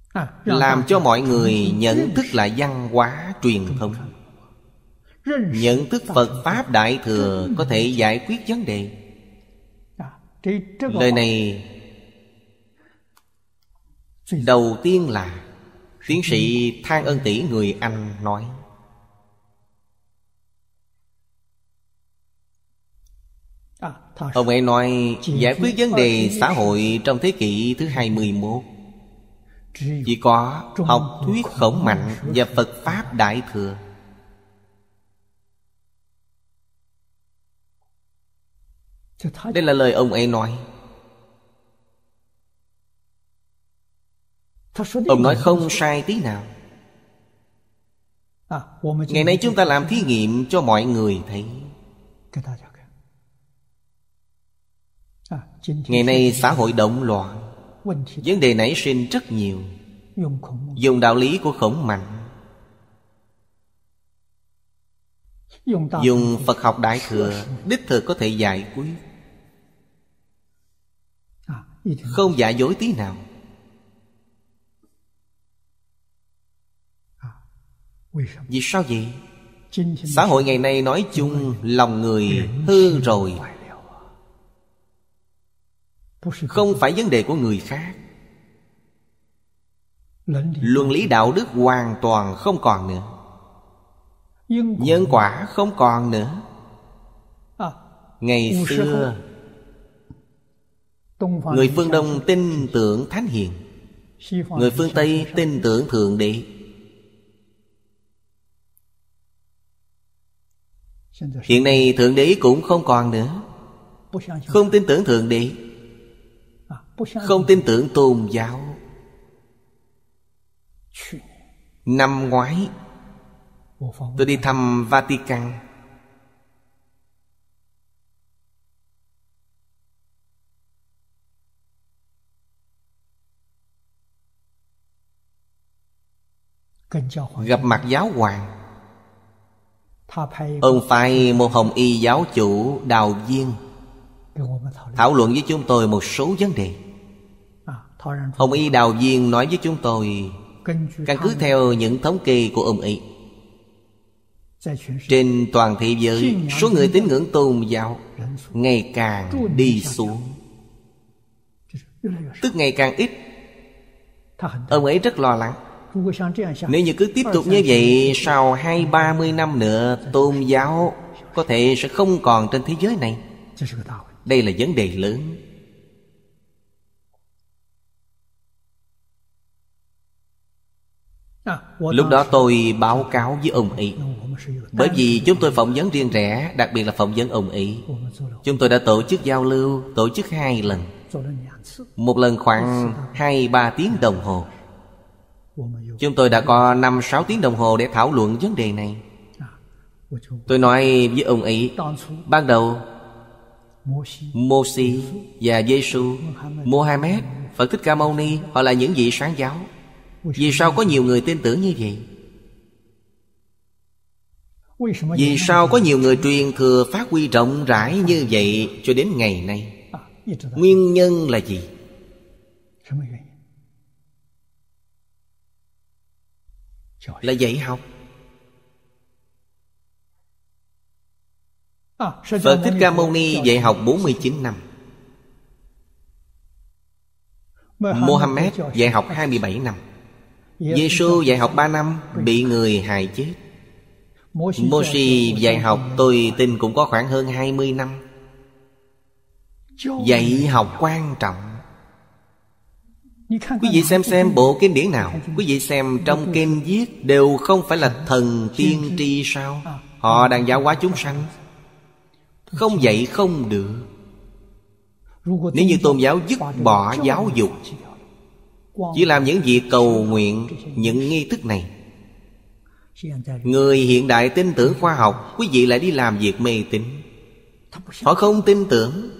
à, làm cho mọi người nhận thức là văn hóa truyền thống nhận thức phật pháp đại thừa có thể giải quyết vấn đề à, lời này đầu tiên là tiến sĩ thang ân tỷ người anh nói à, Ông ấy nói giải quyết vấn đề xã hội trong thế kỷ thứ 21 Chỉ có học thuyết khổng mạnh và Phật Pháp Đại Thừa Đây là lời ông ấy nói ông nói không sai tí nào à, ngày nay chúng ta làm thí nghiệm cho mọi người thấy à, ngày nay xã hội động loạn vấn đề nảy sinh rất nhiều dùng đạo lý của khổng mạnh dùng phật học đại thừa đích thực có thể giải quyết à, không giả dối tí nào Vì sao vậy? Xã hội ngày nay nói chung lòng người hư rồi à. Không phải vấn đề của người khác Luân lý đạo đức hoàn toàn không còn nữa Nhân quả không còn nữa à, Ngày xưa Người phương Đông tin tưởng Thánh Hiền Người phương Tây tin tưởng Thượng Đế hiện nay thượng đế cũng không còn nữa không tin tưởng thượng đế không tin tưởng tôn giáo năm ngoái tôi đi thăm vatican gặp mặt giáo hoàng Ông phái một hồng y giáo chủ Đào Viên Thảo luận với chúng tôi một số vấn đề à, Hồng y Đào Viên nói với chúng tôi Căn cứ theo những thống kê của ông ấy Trên toàn thế giới Số người tín ngưỡng tôn giáo Ngày càng đi xuống Tức ngày càng ít Ông ấy rất lo lắng nếu như cứ tiếp tục như vậy Sau hai ba mươi năm nữa Tôn giáo có thể sẽ không còn trên thế giới này Đây là vấn đề lớn Lúc đó tôi báo cáo với ông ấy Bởi vì chúng tôi phỏng vấn riêng rẽ Đặc biệt là phỏng vấn ông ấy Chúng tôi đã tổ chức giao lưu Tổ chức hai lần Một lần khoảng 2-3 tiếng đồng hồ Chúng tôi đã có 5-6 tiếng đồng hồ để thảo luận vấn đề này à, Tôi nói với ông ấy Ban đầu mô si và giê xu Mohammed Phật Thích Ca Mâu Ni Họ là những vị sáng giáo Vì sao có nhiều người tin tưởng như vậy Vì sao có nhiều người truyền thừa phát huy rộng rãi như vậy Cho đến ngày nay à, Nguyên nhân là gì là à, dạy học Phật Thích Ca Mâu Ni dạy học 49 năm Mohammed dạy học 27 năm Giêsu dạy học 3 năm Bị người hại chết Moshi dạy học tôi tin cũng có khoảng hơn 20 năm Dạy học quan trọng Quý vị xem xem bộ kinh điển nào Quý vị xem trong kinh viết Đều không phải là thần tiên tri sao à, Họ đang giáo hóa chúng sanh Không dạy không được Nếu như tôn giáo dứt bỏ giáo dục Chỉ làm những việc cầu nguyện Những nghi thức này Người hiện đại tin tưởng khoa học Quý vị lại đi làm việc mê tín Họ không tin tưởng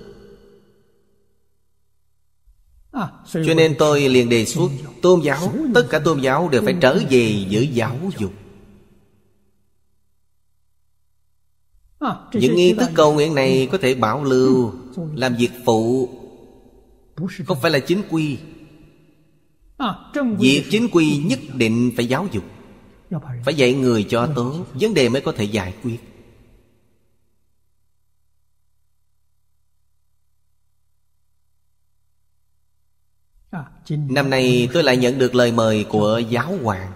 À, cho nên tôi liền đề xuất Tôn giáo, tất cả tôn giáo đều phải trở về giữ giáo dục à, Những nghi thức cầu nguyện này có thể bảo lưu Làm việc phụ Không phải là chính quy à, Việc chính quy nhất định phải giáo dục dạ, Phải dạy người cho tốt Vấn đề mới có thể giải quyết Năm nay tôi lại nhận được lời mời của giáo hoàng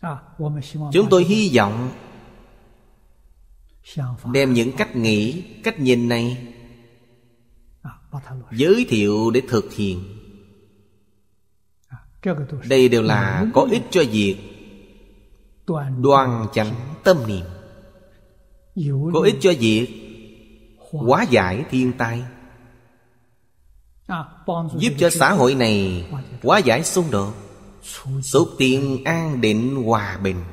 à, Chúng tôi hy vọng Đem những cách nghĩ, cách nhìn này à, Giới thiệu để thực hiện à, Đây đều là có ích cho việc Đoan chẳng tâm niệm Có ích cho việc hóa giải thiên tai giúp cho xã hội này hóa giải xung đột xuất tiền an định hòa bình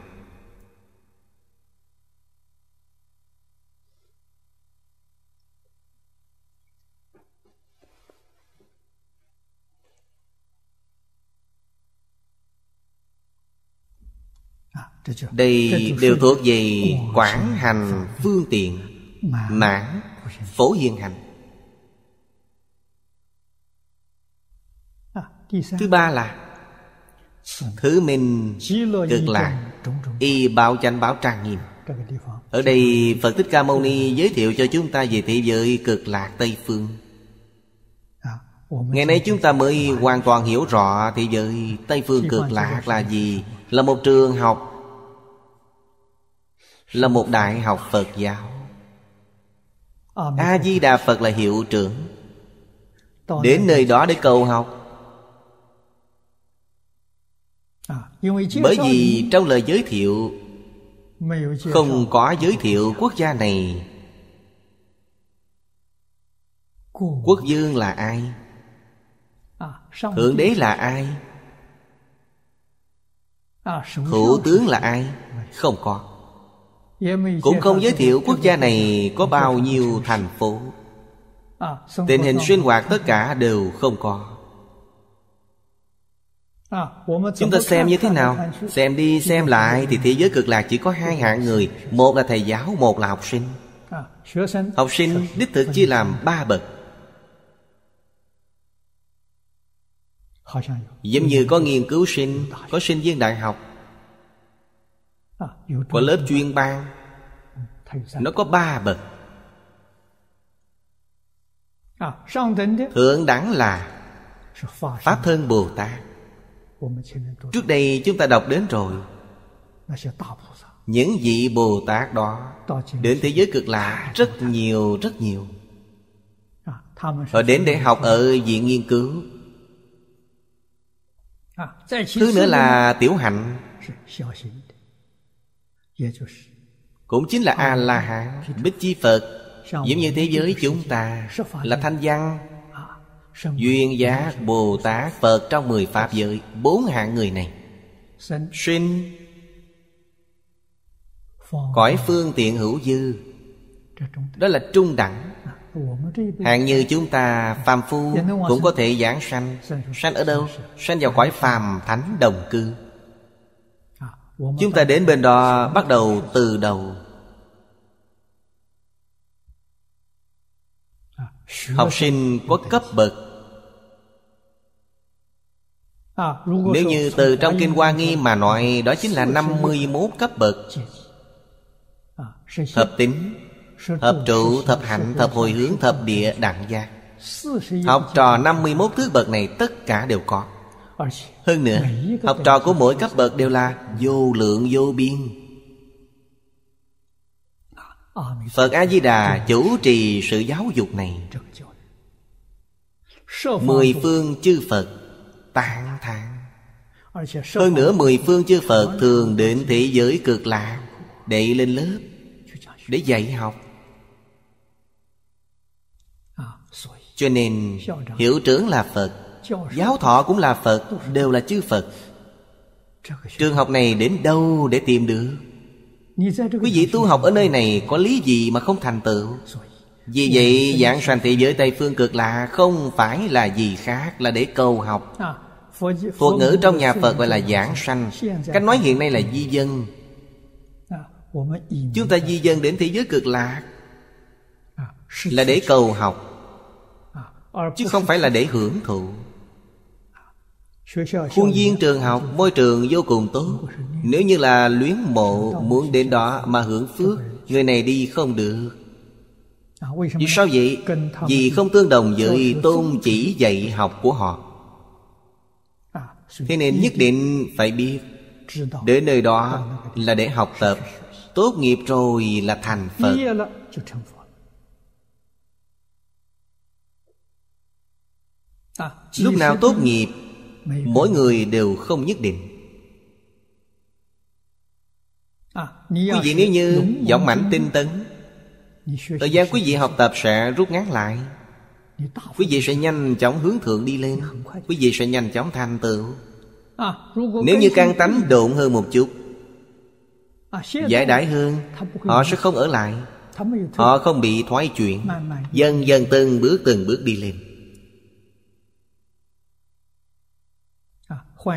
đây đều thuộc về quản hành phương tiện mã phổ hiện hành à, thứ ba là vâng. thứ mình cực lạc y bảo chánh bảo tràng nghiêm ở đây Phật Thích Ca Mâu Ni giới thiệu cho chúng ta về thế giới cực lạc Tây Phương à, Ngày nay chúng ta mới hoàn toàn hiểu rõ thế giới Tây Phương cực lạc là gì Là một trường học Là một đại học Phật giáo a di đà phật là hiệu trưởng đến nơi đó để cầu học à, bởi vì trong lời giới thiệu không có giới thiệu quốc gia này quốc dương là ai à, thượng đế là ai à, thủ tướng là ai không có Dạ, Cũng không giới thiệu quốc gia này có bao nhiêu thành phố à, Tình hình sinh hoạt tất cả đều không có à, Chúng ta xem như thế nào Xem đi xem lại Thì thế giới cực lạc chỉ có hai hạng người Một là thầy giáo, một là học sinh à, Học sinh đích thực chia làm ba bậc Giống như có nghiên cứu sinh Có sinh viên đại học À, có lớp chuyên ban ừ, Nó có ba bậc à, Thượng đẳng là Pháp thân Bồ Tát Trước đây chúng ta đọc đến rồi Những vị Bồ Tát đó Đến thế giới cực lạ rất nhiều rất nhiều à, Họ đến để học ở viện nghiên cứu Thứ nữa là tiểu hạnh cũng chính là a la hán bích chi phật giống như thế giới chúng ta là thanh văn à, duyên giá bồ tát phật trong mười pháp giới bốn hạng người này sinh cõi phương tiện hữu dư đó là trung đẳng à, hạng như chúng ta phàm phu cũng có thể giảng sanh sanh ở đâu sanh vào cõi phàm thánh đồng cư Chúng ta đến bên đó bắt đầu từ đầu à, Học sinh có cấp bậc à, Nếu như từ trong Kinh Hoa Nghi mà nói Đó chính là 51 cấp bậc à, thập tính thập trụ, thập hạnh, thập hồi hướng, thập địa, đẳng gia Học trò 51 thứ bậc này tất cả đều có hơn nữa Học trò của mỗi cấp bậc đều là Vô lượng vô biên Phật A-di-đà chủ trì sự giáo dục này Mười phương chư Phật Tạng thán Hơn nữa mười phương chư Phật Thường đến thế giới cực lạc Để lên lớp Để dạy học Cho nên Hiệu trưởng là Phật Giáo thọ cũng là Phật Đều là chư Phật Trường học này đến đâu để tìm được Quý vị tu học ở nơi này Có lý gì mà không thành tựu Vì vậy dạng sanh thị giới Tây Phương cực lạ Không phải là gì khác Là để cầu học Thuật ngữ trong nhà Phật gọi là giảng sanh Cách nói hiện nay là di dân Chúng ta di dân đến thế giới cực lạc Là để cầu học Chứ không phải là để hưởng thụ Khuôn viên trường học môi trường vô cùng tốt Nếu như là luyến mộ muốn đến đó mà hưởng phước Người này đi không được Vì sao vậy? Vì không tương đồng với tôn chỉ dạy học của họ Thế nên nhất định phải biết Đến nơi đó là để học tập Tốt nghiệp rồi là thành Phật Lúc nào tốt nghiệp mỗi người đều không nhất định à, quý vị nếu như giọng mạnh tinh tấn thời gian quý vị học tập sẽ rút ngắn lại quý vị sẽ nhanh chóng hướng thượng đi lên quý vị sẽ nhanh chóng thành tựu à, nếu như can tánh độn hơn một chút à, Giải đãi hơn Họ sẽ không ở lại Họ không bị thoái chuyển Dần dần từng bước từng bước đi lên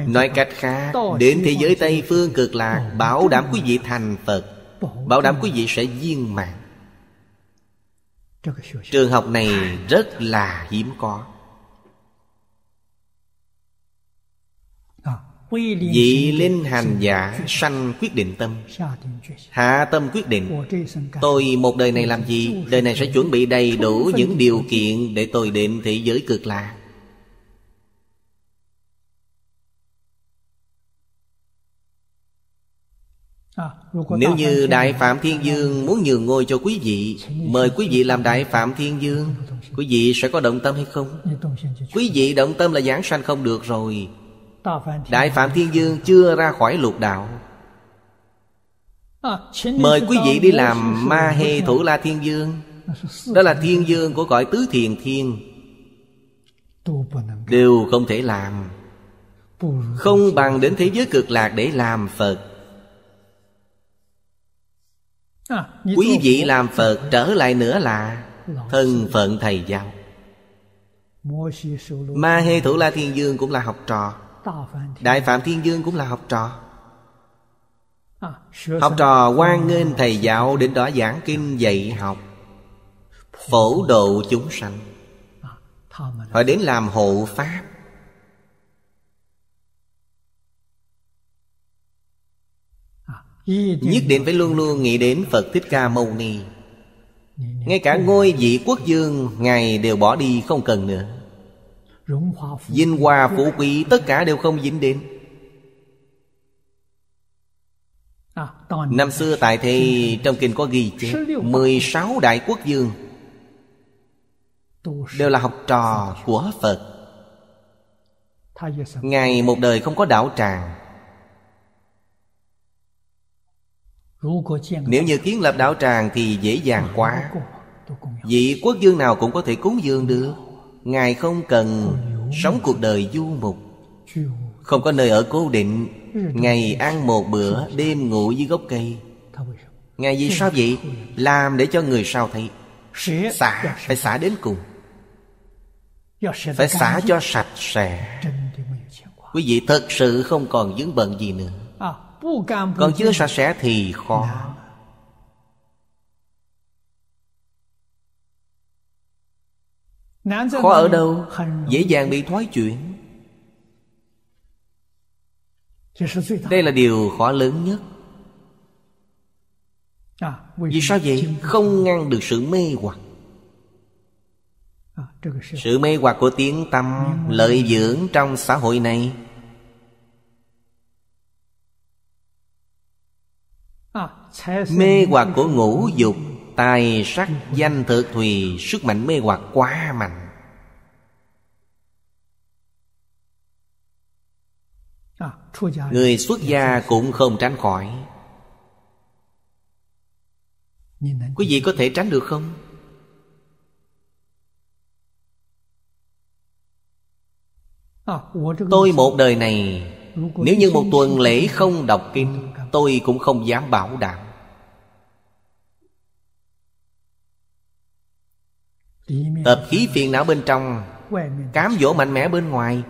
Nói cách khác Đến thế giới Tây Phương cực lạc Bảo đảm quý vị thành Phật Bảo đảm quý vị sẽ viên mạng Trường học này rất là hiếm có Vị linh hành giả sanh quyết định tâm Hạ tâm quyết định Tôi một đời này làm gì Đời này sẽ chuẩn bị đầy đủ những điều kiện Để tôi đến thế giới cực lạc À, Nếu như Đại Phạm Thiên Dương muốn nhường ngôi cho quý vị Mời quý vị làm Đại Phạm Thiên Dương Quý vị sẽ có động tâm hay không? Quý vị động tâm là giảng sanh không được rồi Đại Phạm Thiên Dương chưa ra khỏi lục đạo à, Mời quý vị đi làm Ma Hê Thủ La Thiên Dương à, Đó là Thiên Dương của cõi Tứ Thiền Thiên Đều không thể làm Không bằng đến thế giới cực lạc để làm Phật À, quý vị làm phật trở lại nữa là thân phận thầy giáo ma hê thủ la thiên dương cũng là học trò đại phạm thiên dương cũng là học trò à, học trò quan nghênh thầy giáo đến đó giảng kinh dạy học phổ độ chúng sanh à, họ đến làm hộ pháp Nhất định phải luôn luôn nghĩ đến Phật Thích Ca Mâu Ni Ngay cả ngôi vị quốc dương Ngài đều bỏ đi không cần nữa Vinh hoa phú quý tất cả đều không dính đến à, Năm xưa tại thì trong kinh có ghi chép 16 đại quốc dương Đều là học trò của Phật Ngài một đời không có đảo tràng Nếu như kiến lập đạo tràng thì dễ dàng quá Vị quốc dương nào cũng có thể cúng dương được Ngài không cần sống cuộc đời du mục Không có nơi ở cố định Ngày ăn một bữa Đêm ngủ dưới gốc cây Ngài vì sao vậy Làm để cho người sau thấy Xả phải xả đến cùng Phải xả cho sạch sẽ Quý vị thật sự không còn vướng bận gì nữa còn chưa sạch sẽ thì khó dạ. Khó ở đâu Dễ dàng bị thoái chuyển Đây là điều khó lớn nhất à, Vì sao vậy? Không ngăn được sự mê hoặc à, Sự mê hoặc của tiếng tâm Lợi dưỡng trong xã hội này Mê hoặc của ngũ dục Tài sắc danh thực thùy Sức mạnh mê hoặc quá mạnh à, Người xuất gia cũng không tránh khỏi Quý vị có thể tránh được không? À, tôi một đời này Nếu như một tuần lễ không đọc kinh Tôi cũng không dám bảo đảm Tập khí phiền não bên trong Cám dỗ mạnh mẽ bên ngoài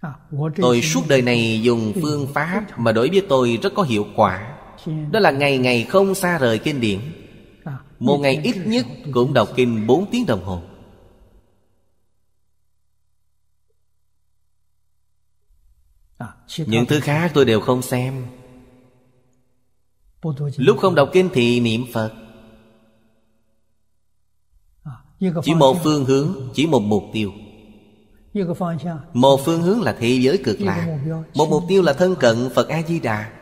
à, Tôi suốt đời này dùng phương pháp mà đối với tôi rất có hiệu quả Đó là ngày ngày không xa rời kinh điển à, Một ngày ít nhất cũng đọc kinh 4 tiếng đồng hồ à, Những thứ khác tôi đều không xem Lúc không đọc kinh thì niệm Phật à, Chỉ một phương hướng Chỉ một mục tiêu Một phương hướng là thế giới cực lạc Một mục tiêu là thân cận Phật A-di-đà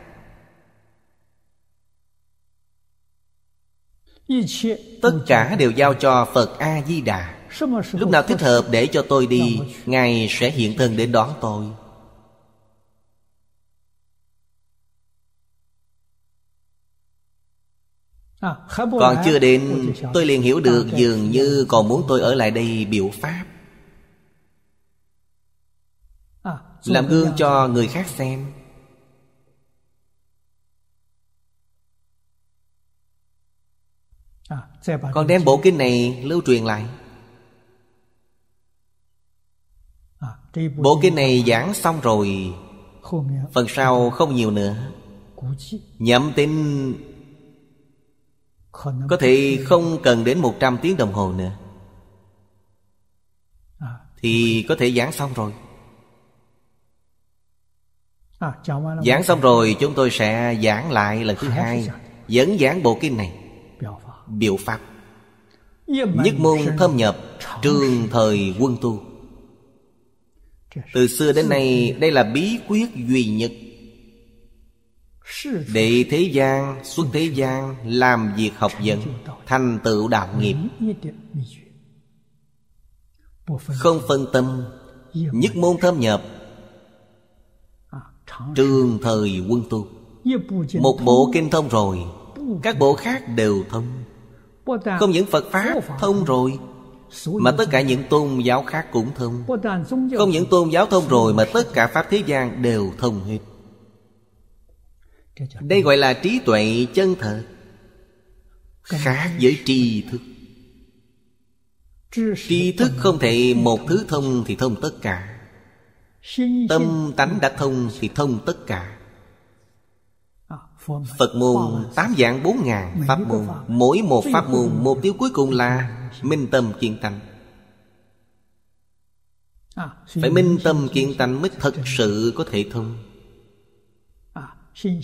Tất cả đều giao cho Phật A-di-đà Lúc nào thích hợp để cho tôi đi Ngài sẽ hiện thân đến đón tôi À, còn chưa đến tôi liền hiểu được dường như còn muốn tôi ở lại đây biểu pháp à, làm gương cho người khác xem à, còn đem bộ kinh này lưu truyền lại bộ kinh này giảng xong rồi phần sau không nhiều nữa nhậm tính có thể không cần đến 100 tiếng đồng hồ nữa à. Thì có thể giảng xong rồi à, Giảng xong rồi chúng tôi sẽ giảng lại lần thứ hai Dẫn giảng bộ kinh này Biểu pháp Nhất môn thâm nhập Trường thời quân tu Từ xưa đến nay Đây là bí quyết duy nhất để thế gian xuất thế gian làm việc học vấn thành tựu đạo nghiệp không phân tâm nhất môn thâm nhập à, trường thời quân tu một bộ kinh thông rồi các bộ khác đều thông không những phật pháp thông rồi mà tất cả những tôn giáo khác cũng thông không những tôn giáo thông rồi mà tất cả pháp thế gian đều thông hết đây gọi là trí tuệ chân thật khác với tri thức tri thức không thể một thứ thông thì thông tất cả tâm tánh đã thông thì thông tất cả à, phật môn tám dạng bốn ngàn pháp môn mỗi một pháp môn mục tiêu cuối cùng là minh tâm kiên tánh à, phải minh tâm kiên tánh mới thật sự có thể thông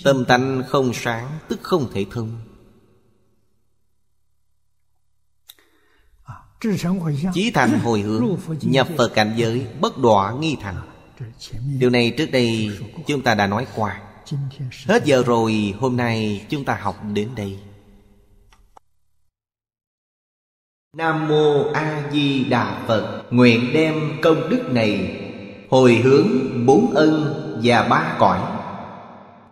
Tâm tánh không sáng tức không thể thông Chí thành hồi hướng Nhập Phật cảnh giới Bất đọa nghi thành Điều này trước đây chúng ta đã nói qua Hết giờ rồi hôm nay chúng ta học đến đây Nam Mô A Di Đà Phật Nguyện đem công đức này Hồi hướng bốn ân và ba cõi